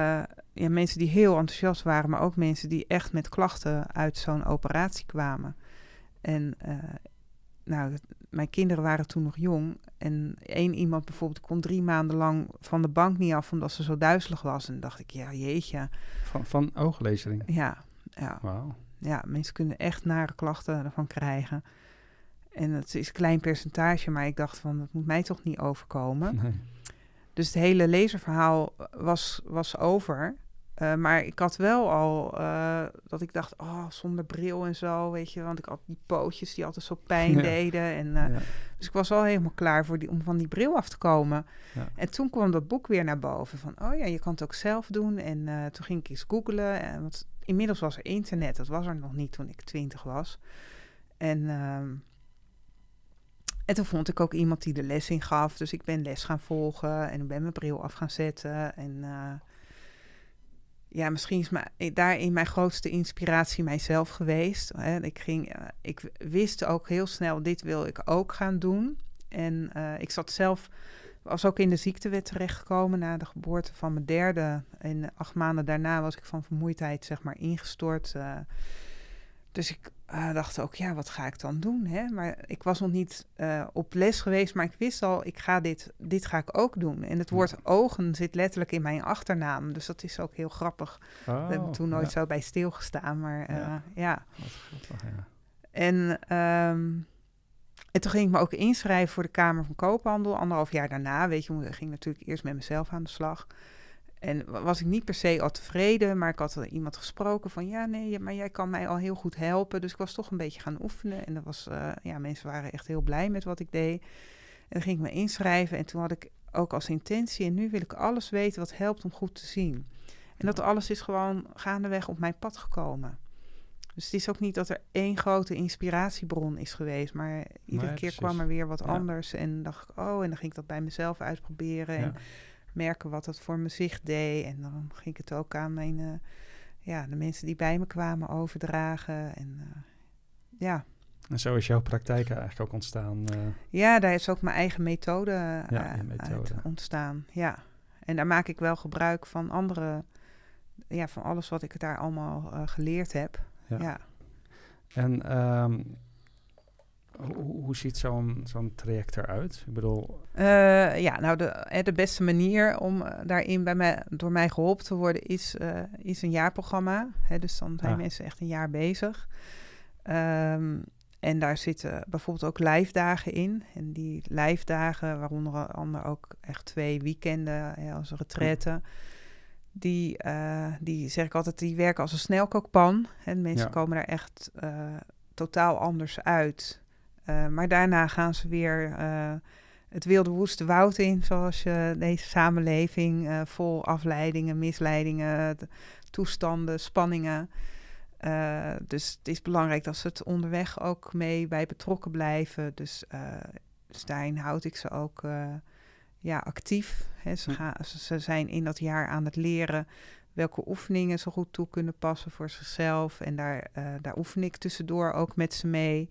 ja, mensen die heel enthousiast waren, maar ook mensen die echt met klachten uit zo'n operatie kwamen. En eh, nou, mijn kinderen waren toen nog jong. En één iemand bijvoorbeeld kon drie maanden lang van de bank niet af omdat ze zo duizelig was. En dacht ik, ja, jeetje. Van, van ooglezering? Ja, ja. Ja, mensen kunnen echt nare klachten ervan krijgen. En het is een klein percentage, maar ik dacht van, dat moet mij toch niet overkomen. (laughs) Dus het hele lezerverhaal was, was over. Eh, maar ik had wel al eh, dat ik dacht, oh, zonder bril en zo, weet je. Want ik had die pootjes die altijd zo pijn (laughs) deden. En, eh, Dus ik was al helemaal klaar voor die, om van die bril af te komen. Ja. En toen kwam dat boek weer naar boven. Van, oh ja, je kan het ook zelf doen. En toen ging ik eens googlen. En, want inmiddels was er internet. Dat was er nog niet toen ik twintig was. En... Ehm, en toen vond ik ook iemand die de les in gaf. Dus ik ben les gaan volgen en ben mijn bril af gaan zetten. En ja, misschien is mijn, eh, daarin mijn grootste inspiratie mijzelf geweest. Ik, ging, eh, ik wist ook heel snel, dit wil ik ook gaan doen. En eh, ik zat zelf, was ook in de ziektewet terechtgekomen na de geboorte van mijn derde. En acht maanden daarna was ik van vermoeidheid, zeg maar, ingestort. dus ik uh, dacht ook, ja, wat ga ik dan doen? Hè? Maar ik was nog niet eh, op les geweest, maar ik wist al, ik ga dit, dit ga ik ook doen. En het woord ogen zit letterlijk in mijn achternaam, dus dat is ook heel grappig. We oh, hebben toen nooit zo bij stilgestaan, maar eh, ja. en, ehm, en toen ging ik me ook inschrijven voor de Kamer van Koophandel. Anderhalf jaar daarna, weet je, ik ging natuurlijk eerst met mezelf aan de slag. En was ik niet per se al tevreden, maar ik had iemand gesproken van ja, nee, maar jij kan mij al heel goed helpen. Dus ik was toch een beetje gaan oefenen. En dat was, eh, ja, mensen waren echt heel blij met wat ik deed. En dan ging ik me inschrijven en toen had ik ook als intentie, en nu wil ik alles weten wat helpt om goed te zien. En dat alles is gewoon gaandeweg op mijn pad gekomen. Dus het is ook niet dat er één grote inspiratiebron is geweest, maar iedere keer kwam er weer wat anders. En dacht ik, oh, en dan ging ik dat bij mezelf uitproberen. En merken wat dat voor me zicht deed. En dan ging ik het ook aan mijn, eh, ja, de mensen die bij me kwamen overdragen. En eh, ja. En zo is jouw praktijk eigenlijk ook ontstaan. Eh? Ja, daar is ook mijn eigen methode, ja, ontstaan. Ja. En daar maak ik wel gebruik van andere, ja, van alles wat ik daar allemaal geleerd heb. Ja. ja. En ehm, hoe, ziet zo'n zo'n traject eruit? Ik bedoel... Eh, ja, nou de, de beste manier om eh, daarin bij mij, door mij geholpen te worden is, eh, een jaarprogramma. Hè, dus dan zijn ah. mensen echt een jaar bezig. Ehm, en daar zitten bijvoorbeeld ook lijfdagen in. En die lijfdagen, waaronder andere ook echt twee weekenden hè, als retraite. Die, die zeg ik altijd, die werken als een snelkookpan. En mensen komen daar echt totaal anders uit. Eh, maar daarna gaan ze weer eh, het wilde woeste woud in, zoals je deze samenleving eh, vol afleidingen, misleidingen, toestanden, spanningen. dus het is belangrijk dat ze het onderweg ook mee bij betrokken blijven. Dus, daarin houd ik ze ook ja, actief. Hm. ze, ze zijn in dat jaar aan het leren welke oefeningen ze goed toe kunnen passen voor zichzelf. En daar, daar oefen ik tussendoor ook met ze mee.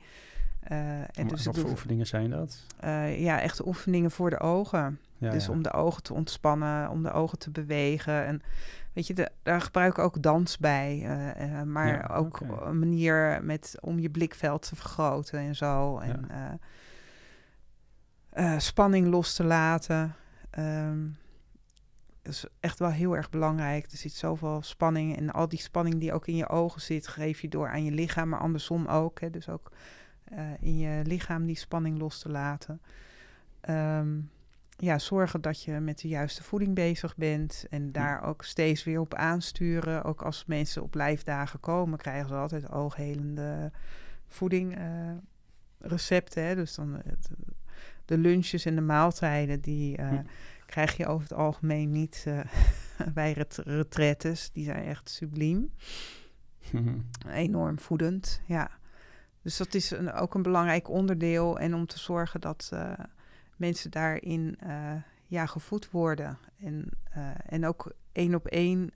Eh, en dus wat voor oefeningen zijn dat? Eh, ja, echt oefeningen voor de ogen. dus om de ogen te ontspannen, om de ogen te bewegen. En weet je, de, daar gebruik ik ook dans bij. Eh, maar ook een manier met, om je blikveld te vergroten en zo. En spanning los te laten. Ehm, dat is echt wel heel erg belangrijk. Er zit zoveel spanning. En al die spanning die ook in je ogen zit, geef je door aan je lichaam. Maar andersom ook. Hè. Dus ook eh, in je lichaam die spanning los te laten. Ehm, ja, zorgen dat je met de juiste voeding bezig bent en hm. daar ook steeds weer op aansturen. Ook als mensen op lijfdagen komen, krijgen ze altijd ooghelende voedingrecepten. Eh, dus dan eh, de lunches en de maaltijden, die hm. krijg je over het algemeen niet uh, (laughs) bij ret retretes. Die zijn echt subliem. (laughs) Enorm voedend, ja. Dus dat is een, ook een belangrijk onderdeel. En om te zorgen dat eh, mensen daarin eh, ja, gevoed worden. En, eh, en ook één op één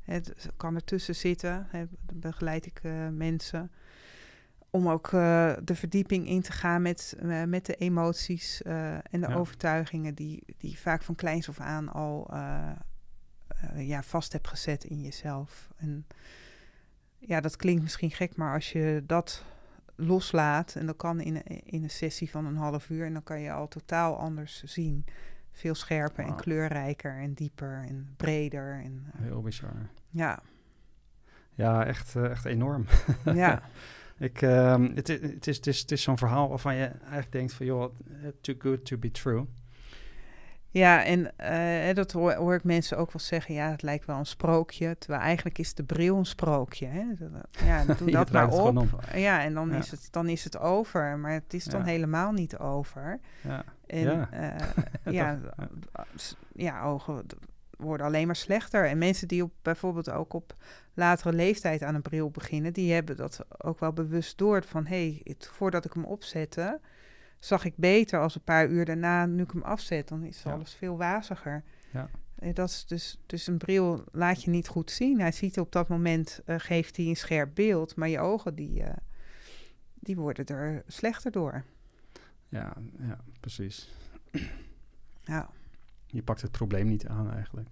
het kan ertussen zitten. Hè, dan begeleid ik mensen. Om ook de verdieping in te gaan met, met de emoties en de overtuigingen die, die vaak van kleins af aan al ja, vast hebt gezet in jezelf. En, ja, dat klinkt misschien gek, maar als je dat loslaat, en dat kan in, in een sessie van een half uur, en dan kan je al totaal anders zien. Veel scherper en kleurrijker en dieper en breder. En, eh, Heel bizar. Ja. Ja, echt, eh, echt enorm. (laughs) Ja. Ik, ehm, het, is, het is, het is zo'n verhaal waarvan je eigenlijk denkt van... joh, eh, too good to be true. Ja, en eh, dat hoor, ik mensen ook wel zeggen. Ja, het lijkt wel een sprookje. Terwijl eigenlijk is de bril een sprookje. Hè? Ja, (laughs) doe dat maar op. Ja, en dan, Is het, dan is het over. Maar het is dan helemaal niet over. Ja, en, ja. Eh, (laughs) ja, ogen worden alleen maar slechter. En mensen die op, bijvoorbeeld ook op latere leeftijd aan een bril beginnen... die hebben dat ook wel bewust door. Van, hé, hey, voordat ik hem opzette zag ik beter als een paar uur daarna, nu ik hem afzet, dan is alles veel waziger. Ja. Eh, dat is dus, dus een bril laat je niet goed zien. Hij ziet op dat moment, eh, geeft hij een scherp beeld, maar je ogen die, eh, die worden er slechter door. Ja, ja precies. (clears throat) Ja. Je pakt het probleem niet aan eigenlijk.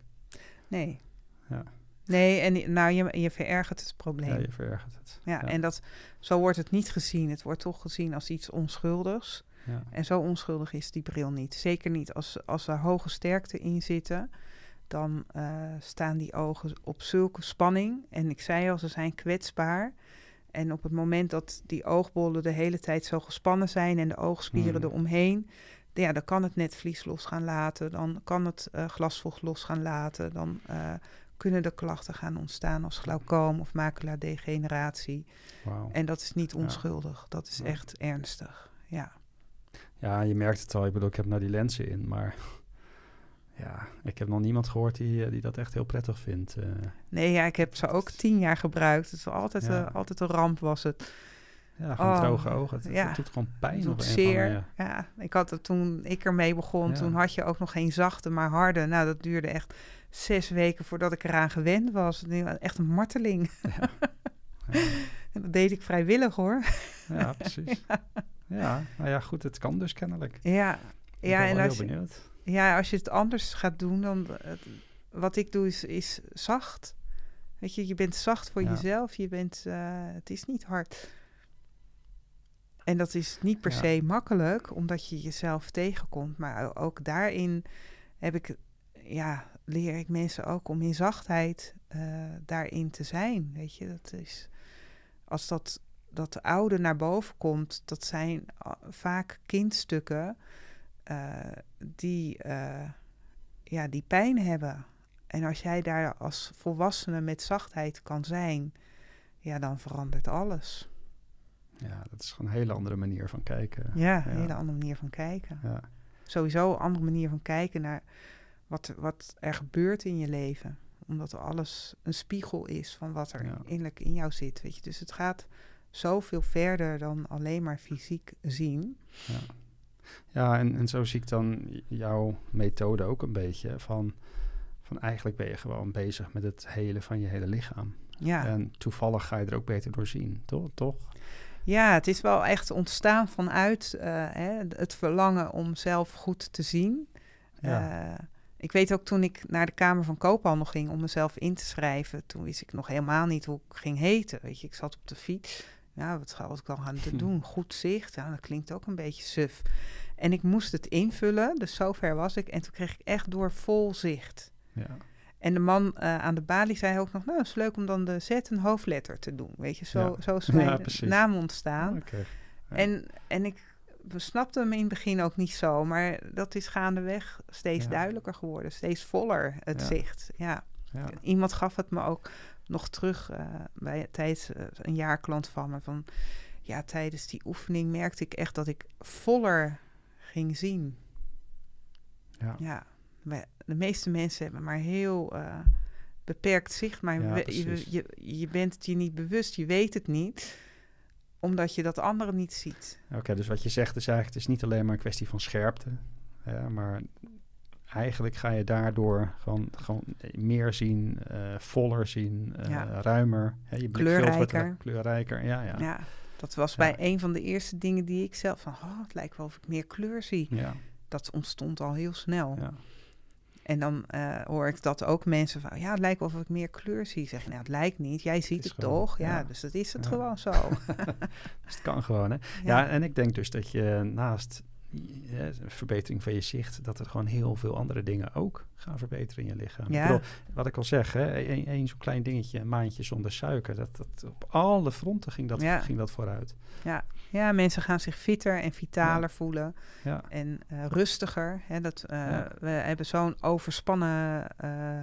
Nee. Ja. Nee, en nou, je, je verergert het probleem. Ja, je verergert het. ja, en dat, zo wordt het niet gezien. Het wordt toch gezien als iets onschuldigs. En zo onschuldig is die bril niet. Zeker niet als, als er hoge sterkte in zitten. Dan eh, staan die ogen op zulke spanning. En ik zei al, ze zijn kwetsbaar. En op het moment dat die oogbollen de hele tijd zo gespannen zijn en de oogspieren mhm. er eromheen, ja, dan kan het netvlies los gaan laten, dan kan het uh, glasvocht los gaan laten, dan eh, kunnen er klachten gaan ontstaan als glaucoom of maculadegeneratie. Wow. En dat is niet onschuldig, dat is echt ernstig. Ja. Ja, je merkt het al. Ik bedoel, ik heb nou die lenzen in, maar (laughs) ja, ik heb nog niemand gehoord die, eh, die dat echt heel prettig vindt. Eh. nee, ja, ik heb ze ook tien jaar gebruikt. Het was altijd, een, eh, altijd een ramp, was het. Ja, gewoon oh, droge ogen. Het, ja, het, doet gewoon pijn. Het doet zeer. ja. ja. ik had het toen ik ermee begon, toen had je ook nog geen zachte, maar harde. Nou, dat duurde echt zes weken voordat ik eraan gewend was. Echt een marteling. (laughs) en dat deed ik vrijwillig hoor. Ja, precies. (laughs) Ja, nou ja, goed, het kan dus kennelijk. Ja, ja en als je, ja, als je het anders gaat doen dan het, wat ik doe, is, is zacht. Weet je, je bent zacht voor jezelf. Je bent, eh, het is niet hard. En dat is niet per se makkelijk, omdat je jezelf tegenkomt. Maar ook daarin heb ik, ja, leer ik mensen ook om in zachtheid eh, daarin te zijn. Weet je, dat is als dat dat de oude naar boven komt, dat zijn eh, vaak kindstukken eh, die, eh, ja, die pijn hebben. En als jij daar als volwassene met zachtheid kan zijn, ja, dan verandert alles. Ja, dat is gewoon een hele andere manier van kijken. Ja, een hele andere manier van kijken. Ja. Sowieso een andere manier van kijken naar wat, wat er gebeurt in je leven. Omdat alles een spiegel is van wat er ja. innerlijk in jou zit. Weet je. Dus het gaat zoveel verder dan alleen maar fysiek zien. Ja, ja en, en zo zie ik dan jouw methode ook een beetje. Van, van eigenlijk ben je gewoon bezig met het hele van je hele lichaam. Ja. En toevallig ga je er ook beter door zien, toch? toch? Ja, het is wel echt ontstaan vanuit eh, hè, het verlangen om zelf goed te zien. Ja. Eh, ik weet ook toen ik naar de Kamer van Koophandel ging om mezelf in te schrijven, toen wist ik nog helemaal niet hoe ik ging heten. Weet je, ik zat op de fiets ja, wat zou ik dan gaan te hm. doen? Goed zicht, ja, dat klinkt ook een beetje suf. En ik moest het invullen, dus zover was ik. En toen kreeg ik echt door vol zicht. Ja. En de man eh, aan de balie zei ook nog, nou, het is leuk om dan de zet een hoofdletter te doen. Weet je, zo, ja. zo is mijn ja, naam ontstaan. En, en ik snapte hem in het begin ook niet zo, maar dat is gaandeweg steeds duidelijker geworden, steeds voller het zicht. Ja. Iemand gaf het me ook nog terug eh, bij tijdens eh, een jaar klant van me. Van, ja, tijdens die oefening merkte ik echt dat ik voller ging zien. Ja. ja de meeste mensen hebben maar heel eh, beperkt zicht. Maar je, je, bent het je niet bewust, je weet het niet omdat je dat andere niet ziet. Oké, dus wat je zegt is eigenlijk... het is niet alleen maar een kwestie van scherpte... Ja, maar eigenlijk ga je daardoor gewoon, gewoon eh, meer zien, eh, voller zien, eh, ruimer. je kleurrijker. kleurrijker, ja, ja. ja. Dat was bij een van de eerste dingen die ik zelf van, oh, het lijkt wel of ik meer kleur zie. Dat ontstond al heel snel. En dan hoor ik dat ook mensen van, ja, het lijkt wel of ik meer kleur zie. Zeg, nou, het lijkt niet. Jij ziet het, toch? Ja, dus dat is het gewoon zo. (laughs) dus het kan gewoon, hè? ja. en ik denk dus dat je naast ja, eh, verbetering van je zicht, dat er gewoon heel veel andere dingen ook gaan verbeteren in je lichaam. Ik wat ik al zeg, e-, e-, één zo'n klein dingetje, een maandje zonder suiker, dat, dat, op alle fronten ging dat, ging dat vooruit. Ja. ja, mensen gaan zich fitter en vitaler voelen en eh, rustiger. Hè, dat, eh, We hebben zo'n overspannen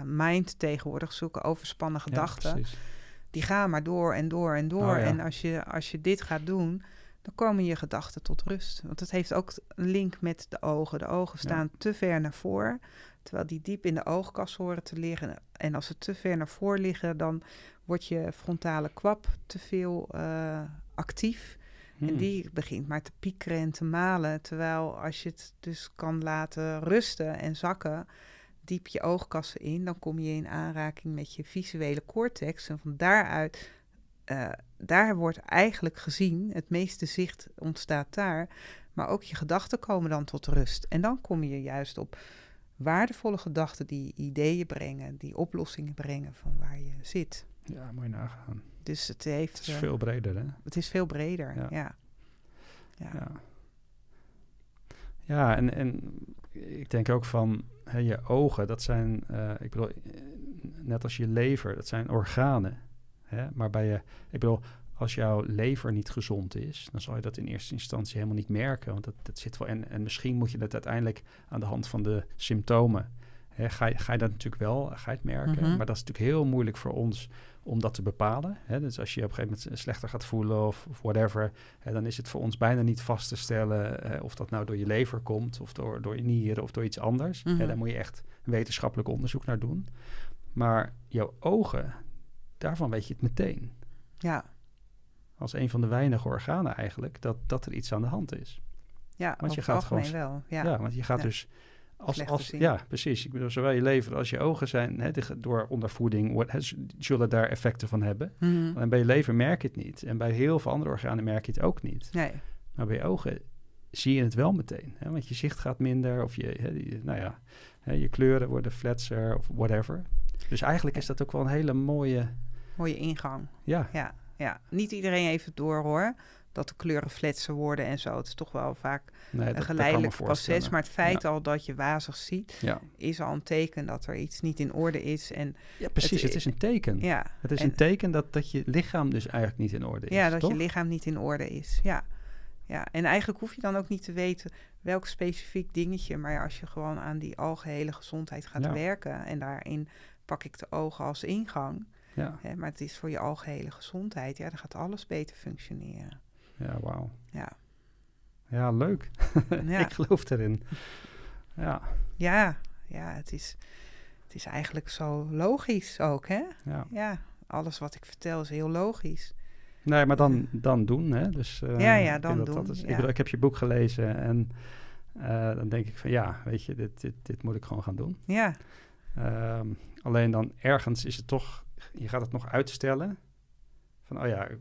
mind tegenwoordig, zulke overspannen gedachten. die gaan maar door en door en door. Oh, en als je, als je dit gaat doen dan komen je gedachten tot rust. Want dat heeft ook een link met de ogen. De ogen staan te ver naar voren, terwijl die diep in de oogkas horen te liggen. En als ze te ver naar voren liggen, dan wordt je frontale kwap te veel eh, actief. En hmm. die begint maar te piekeren en te malen. Terwijl als je het dus kan laten rusten en zakken, diep je oogkassen in, dan kom je in aanraking met je visuele cortex. En van daaruit eh, daar wordt eigenlijk gezien, het meeste zicht ontstaat daar, maar ook je gedachten komen dan tot rust. En dan kom je juist op waardevolle gedachten die ideeën brengen, die oplossingen brengen van waar je zit. Ja, mooi nagaan. Dus het heeft. is veel eh, breder, hè? Het is veel breder, ja. Ja, ja. en, en ik denk ook van hè, je ogen, dat zijn, eh, ik bedoel, eh, net als je lever, dat zijn organen. Hè? Maar bij je, ik bedoel, als jouw lever niet gezond is, dan zal je dat in eerste instantie helemaal niet merken. Want dat, dat zit wel. En, en misschien moet je dat uiteindelijk aan de hand van de symptomen. Hè, ga, je, ga je dat natuurlijk wel, ga je het merken. Mhm. Maar dat is natuurlijk heel moeilijk voor ons om dat te bepalen. Hè. Dus als je op een gegeven moment slechter gaat voelen of, whatever, hè, dan is het voor ons bijna niet vast te stellen eh, of dat nou door je lever komt, of door, door je nieren of door iets anders. Mm -hmm. daar moet je echt wetenschappelijk onderzoek naar doen. Maar jouw ogen, daarvan weet je het meteen. Ja. Als een van de weinige organen eigenlijk, dat, dat er iets aan de hand is. Ja, want je gaat gewoon. Wel. Ja. want je gaat dus. Als, als, ja, precies. Ik bedoel, zowel je lever als je ogen zijn hè, door ondervoeding zullen daar effecten van hebben. Mhm. En bij je lever merk je het niet. En bij heel veel andere organen merk je het ook niet. Nee. Maar bij je ogen zie je het wel meteen. Hè, want je zicht gaat minder of je, nou ja, je kleuren worden fletser of whatever. Dus eigenlijk is dat ook wel een hele mooie Mooie ingang. Ja. ja. Ja, niet iedereen heeft het door hoor. Dat de kleuren fletsen worden en zo. Het is toch wel vaak een geleidelijk proces. Maar het feit al dat je wazig ziet, is al een teken dat er iets niet in orde is. En ja, precies. Het, is een teken. Ja, het is een teken dat, dat je lichaam dus eigenlijk niet in orde is. Ja, dat je lichaam niet in orde is. Ja. ja. En eigenlijk hoef je dan ook niet te weten welk specifiek dingetje. Maar ja, als je gewoon aan die algehele gezondheid gaat werken en daarin pak ik de ogen als ingang ja. Hè, maar het is voor je algehele gezondheid. Ja, dan gaat alles beter functioneren. Ja, wauw. Ja. Ja, leuk. (laughs) Ja. ik geloof erin. Ja. Ja, ja het, is, het is eigenlijk zo logisch ook, hè? Ja. ja. Alles wat ik vertel is heel logisch. Nee, maar dan, (laughs) dan doen, hè? Dus, eh, ja, ja, dan doen. is, ik, ik heb je boek gelezen en eh, dan denk ik van... ja, weet je, dit, dit, dit moet ik gewoon gaan doen. Ja. Ehm, alleen dan ergens is het toch je gaat het nog uitstellen. Van, oh ja, eh,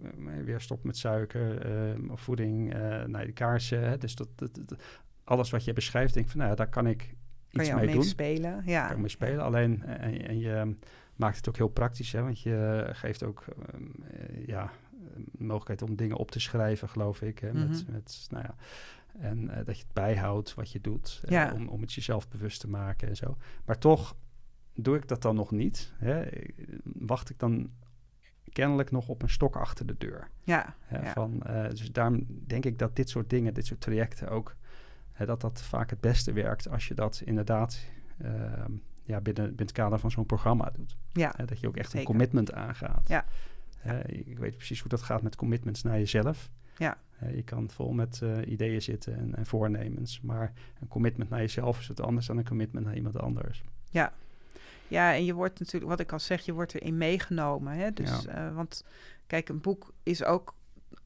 weer stop met suiker, uh, voeding, naar eh, nou, kaarsen. Dus dat, dat, alles wat je beschrijft, denk ik van, nou ja, daar kan ik iets kan mee, doen. spelen, ja. Kan mee spelen, alleen en, en, je maakt het ook heel praktisch, hè, want je geeft ook, um, ja, mogelijkheid om dingen op te schrijven, geloof ik. Hè, met, mhm. met, nou ja, en dat je het bijhoudt wat je doet. om, om het jezelf bewust te maken en zo. Maar toch doe ik dat dan nog niet? Hè? Wacht ik dan kennelijk nog op een stok achter de deur? Ja. Hè, Van, eh, dus daarom denk ik dat dit soort dingen, dit soort trajecten ook, hè, dat dat vaak het beste werkt als je dat inderdaad ehm, ja, binnen, binnen het kader van zo'n programma doet. Ja. dat je ook echt een commitment aangaat. Ja. ik weet precies hoe dat gaat met commitments naar jezelf. Ja. je kan vol met eh, ideeën zitten en, en, voornemens. Maar een commitment naar jezelf is wat anders dan een commitment naar iemand anders. Ja, ja, en je wordt natuurlijk, wat ik al zeg, je wordt erin meegenomen. Hè? Dus, eh, want kijk, een boek is ook,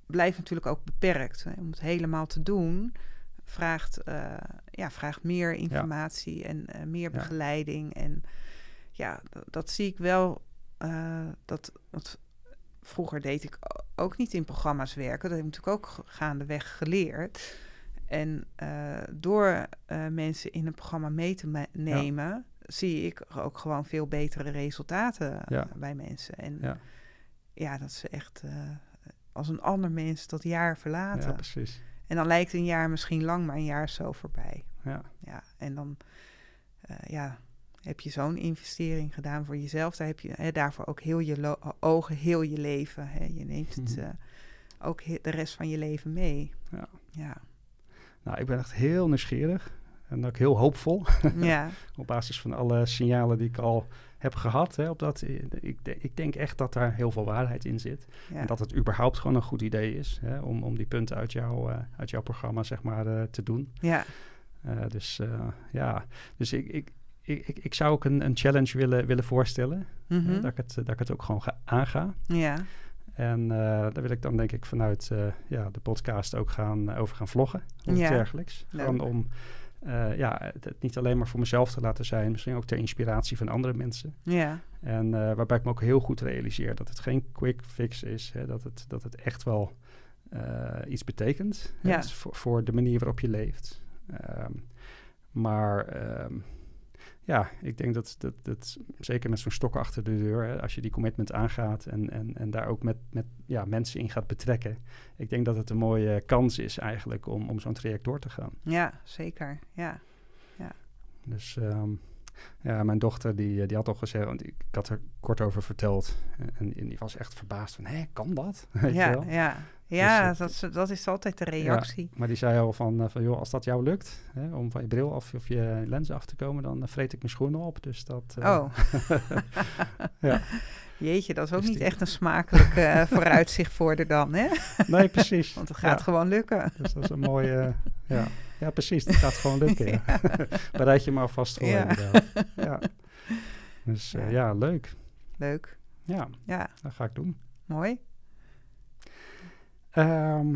blijft natuurlijk ook beperkt. Hè? Om het helemaal te doen, vraagt, eh, ja, vraagt meer informatie en eh, meer begeleiding. En ja, dat, zie ik wel. dat, want vroeger deed ik ook niet in programma's werken. Dat heb ik natuurlijk ook gaandeweg geleerd. En door mensen in een programma mee te nemen zie ik ook gewoon veel betere resultaten bij mensen. En ja. dat ze echt eh, als een ander mens dat jaar verlaten. Ja, precies. En dan lijkt een jaar misschien lang, maar een jaar is zo voorbij. Ja. ja en dan eh, ja, heb je zo'n investering gedaan voor jezelf. Daar heb je hè, daarvoor ook heel je ogen, heel je leven. Hè. Je neemt het mhm. eh, ook de rest van je leven mee. Ja. ja. Nou, ik ben echt heel nieuwsgierig. En ook heel hoopvol. Ja. (laughs) op basis van alle signalen die ik al heb gehad. Hè, op dat, eh, ik, ik, denk echt dat daar heel veel waarheid in zit. En dat het überhaupt gewoon een goed idee is hè, om, om die punten uit, jou, eh, uit jouw programma zeg maar, eh, te doen. Ja. dus ja, dus ik, ik, ik, ik, zou ook een, een challenge willen, willen voorstellen. Mhm. dat, ik het, dat ik het ook gewoon ga, aanga. Ja. En daar wil ik dan denk ik vanuit ja, de podcast ook gaan, over gaan vloggen of ja. dergelijks. om eh, ja, het, niet alleen maar voor mezelf te laten zijn, misschien ook ter inspiratie van andere mensen. Ja. En eh, waarbij ik me ook heel goed realiseer dat het geen quick fix is, hè, dat, het, dat het echt wel eh, iets betekent ja. Dus voor, voor, de manier waarop je leeft. Ehm, maar ehm, ja, ik denk dat, dat, dat zeker met zo'n stok achter de deur, als je die commitment aangaat en, en, en daar ook met, met ja, mensen in gaat betrekken, ik denk dat het een mooie kans is eigenlijk om, om zo'n traject door te gaan. Ja, zeker. Ja. ja. Dus ehm, ja, mijn dochter die, die had al gezegd, want ik, had er kort over verteld en, en die was echt verbaasd van, hé, kan dat? (laughs) Weet ja, wel? ja. Ja, dus, eh, dat, is altijd de reactie. Ja, maar die zei al van, eh, van joh, als dat jou lukt, hè, om van je bril af of je lens af te komen, dan eh, vreet ik mijn schoenen op. Dus dat. Oh. (laughs) ja. (laughs) Jeetje, dat is ook dus niet echt een smakelijk (laughs) vooruitzicht voor de dan, hè? Nee, precies. Want het gaat gewoon lukken. Dus dat is een mooie... ja. ja, precies. Het gaat gewoon lukken, ja. Bereid je maar vast voor, ja. ja. Dus ja. leuk. Leuk. Ja, ja, dat ga ik doen. Mooi. Ehm,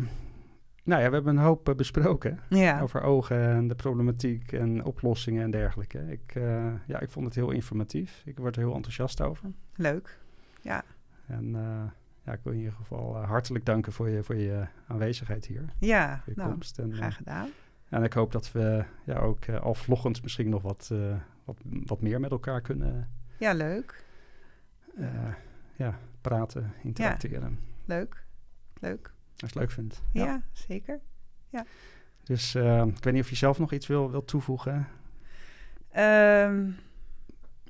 nou ja, we hebben een hoop eh, besproken over ogen en de problematiek en oplossingen en dergelijke. Ik, eh, ja, ik vond het heel informatief. Ik word er heel enthousiast over. Leuk, ja. En eh, ja, ik wil in ieder geval hartelijk danken voor je, voor je aanwezigheid hier. Ja, voor je nou, komst. En, graag gedaan. en ik hoop dat we ja, ook al misschien nog wat, wat, wat meer met elkaar kunnen... Ja, leuk. ja, praten, interacteren. leuk, leuk. Als je het leuk vindt. Ja, zeker. Ja. Dus ehm, ik weet niet of je zelf nog iets wil, wil toevoegen. Ehm,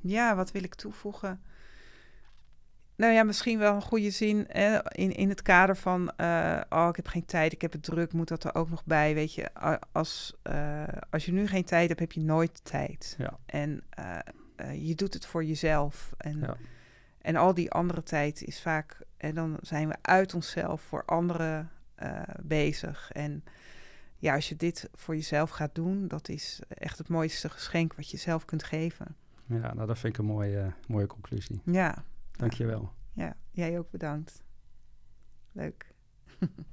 ja, wat wil ik toevoegen? Nou ja, misschien wel een goede zin hè? In, in het kader van... Eh, oh, ik heb geen tijd, ik heb het druk, moet dat er ook nog bij? Weet je, als, eh, als je nu geen tijd hebt, heb je nooit tijd. Ja. En eh, je doet het voor jezelf. En ja. En al die andere tijd is vaak, en dan zijn we uit onszelf voor anderen eh, bezig. En ja, als je dit voor jezelf gaat doen, dat is echt het mooiste geschenk wat je zelf kunt geven. Ja, nou dat vind ik een mooie, mooie conclusie. Ja. Dankjewel. Ja, jij ook bedankt. Leuk. (laughs)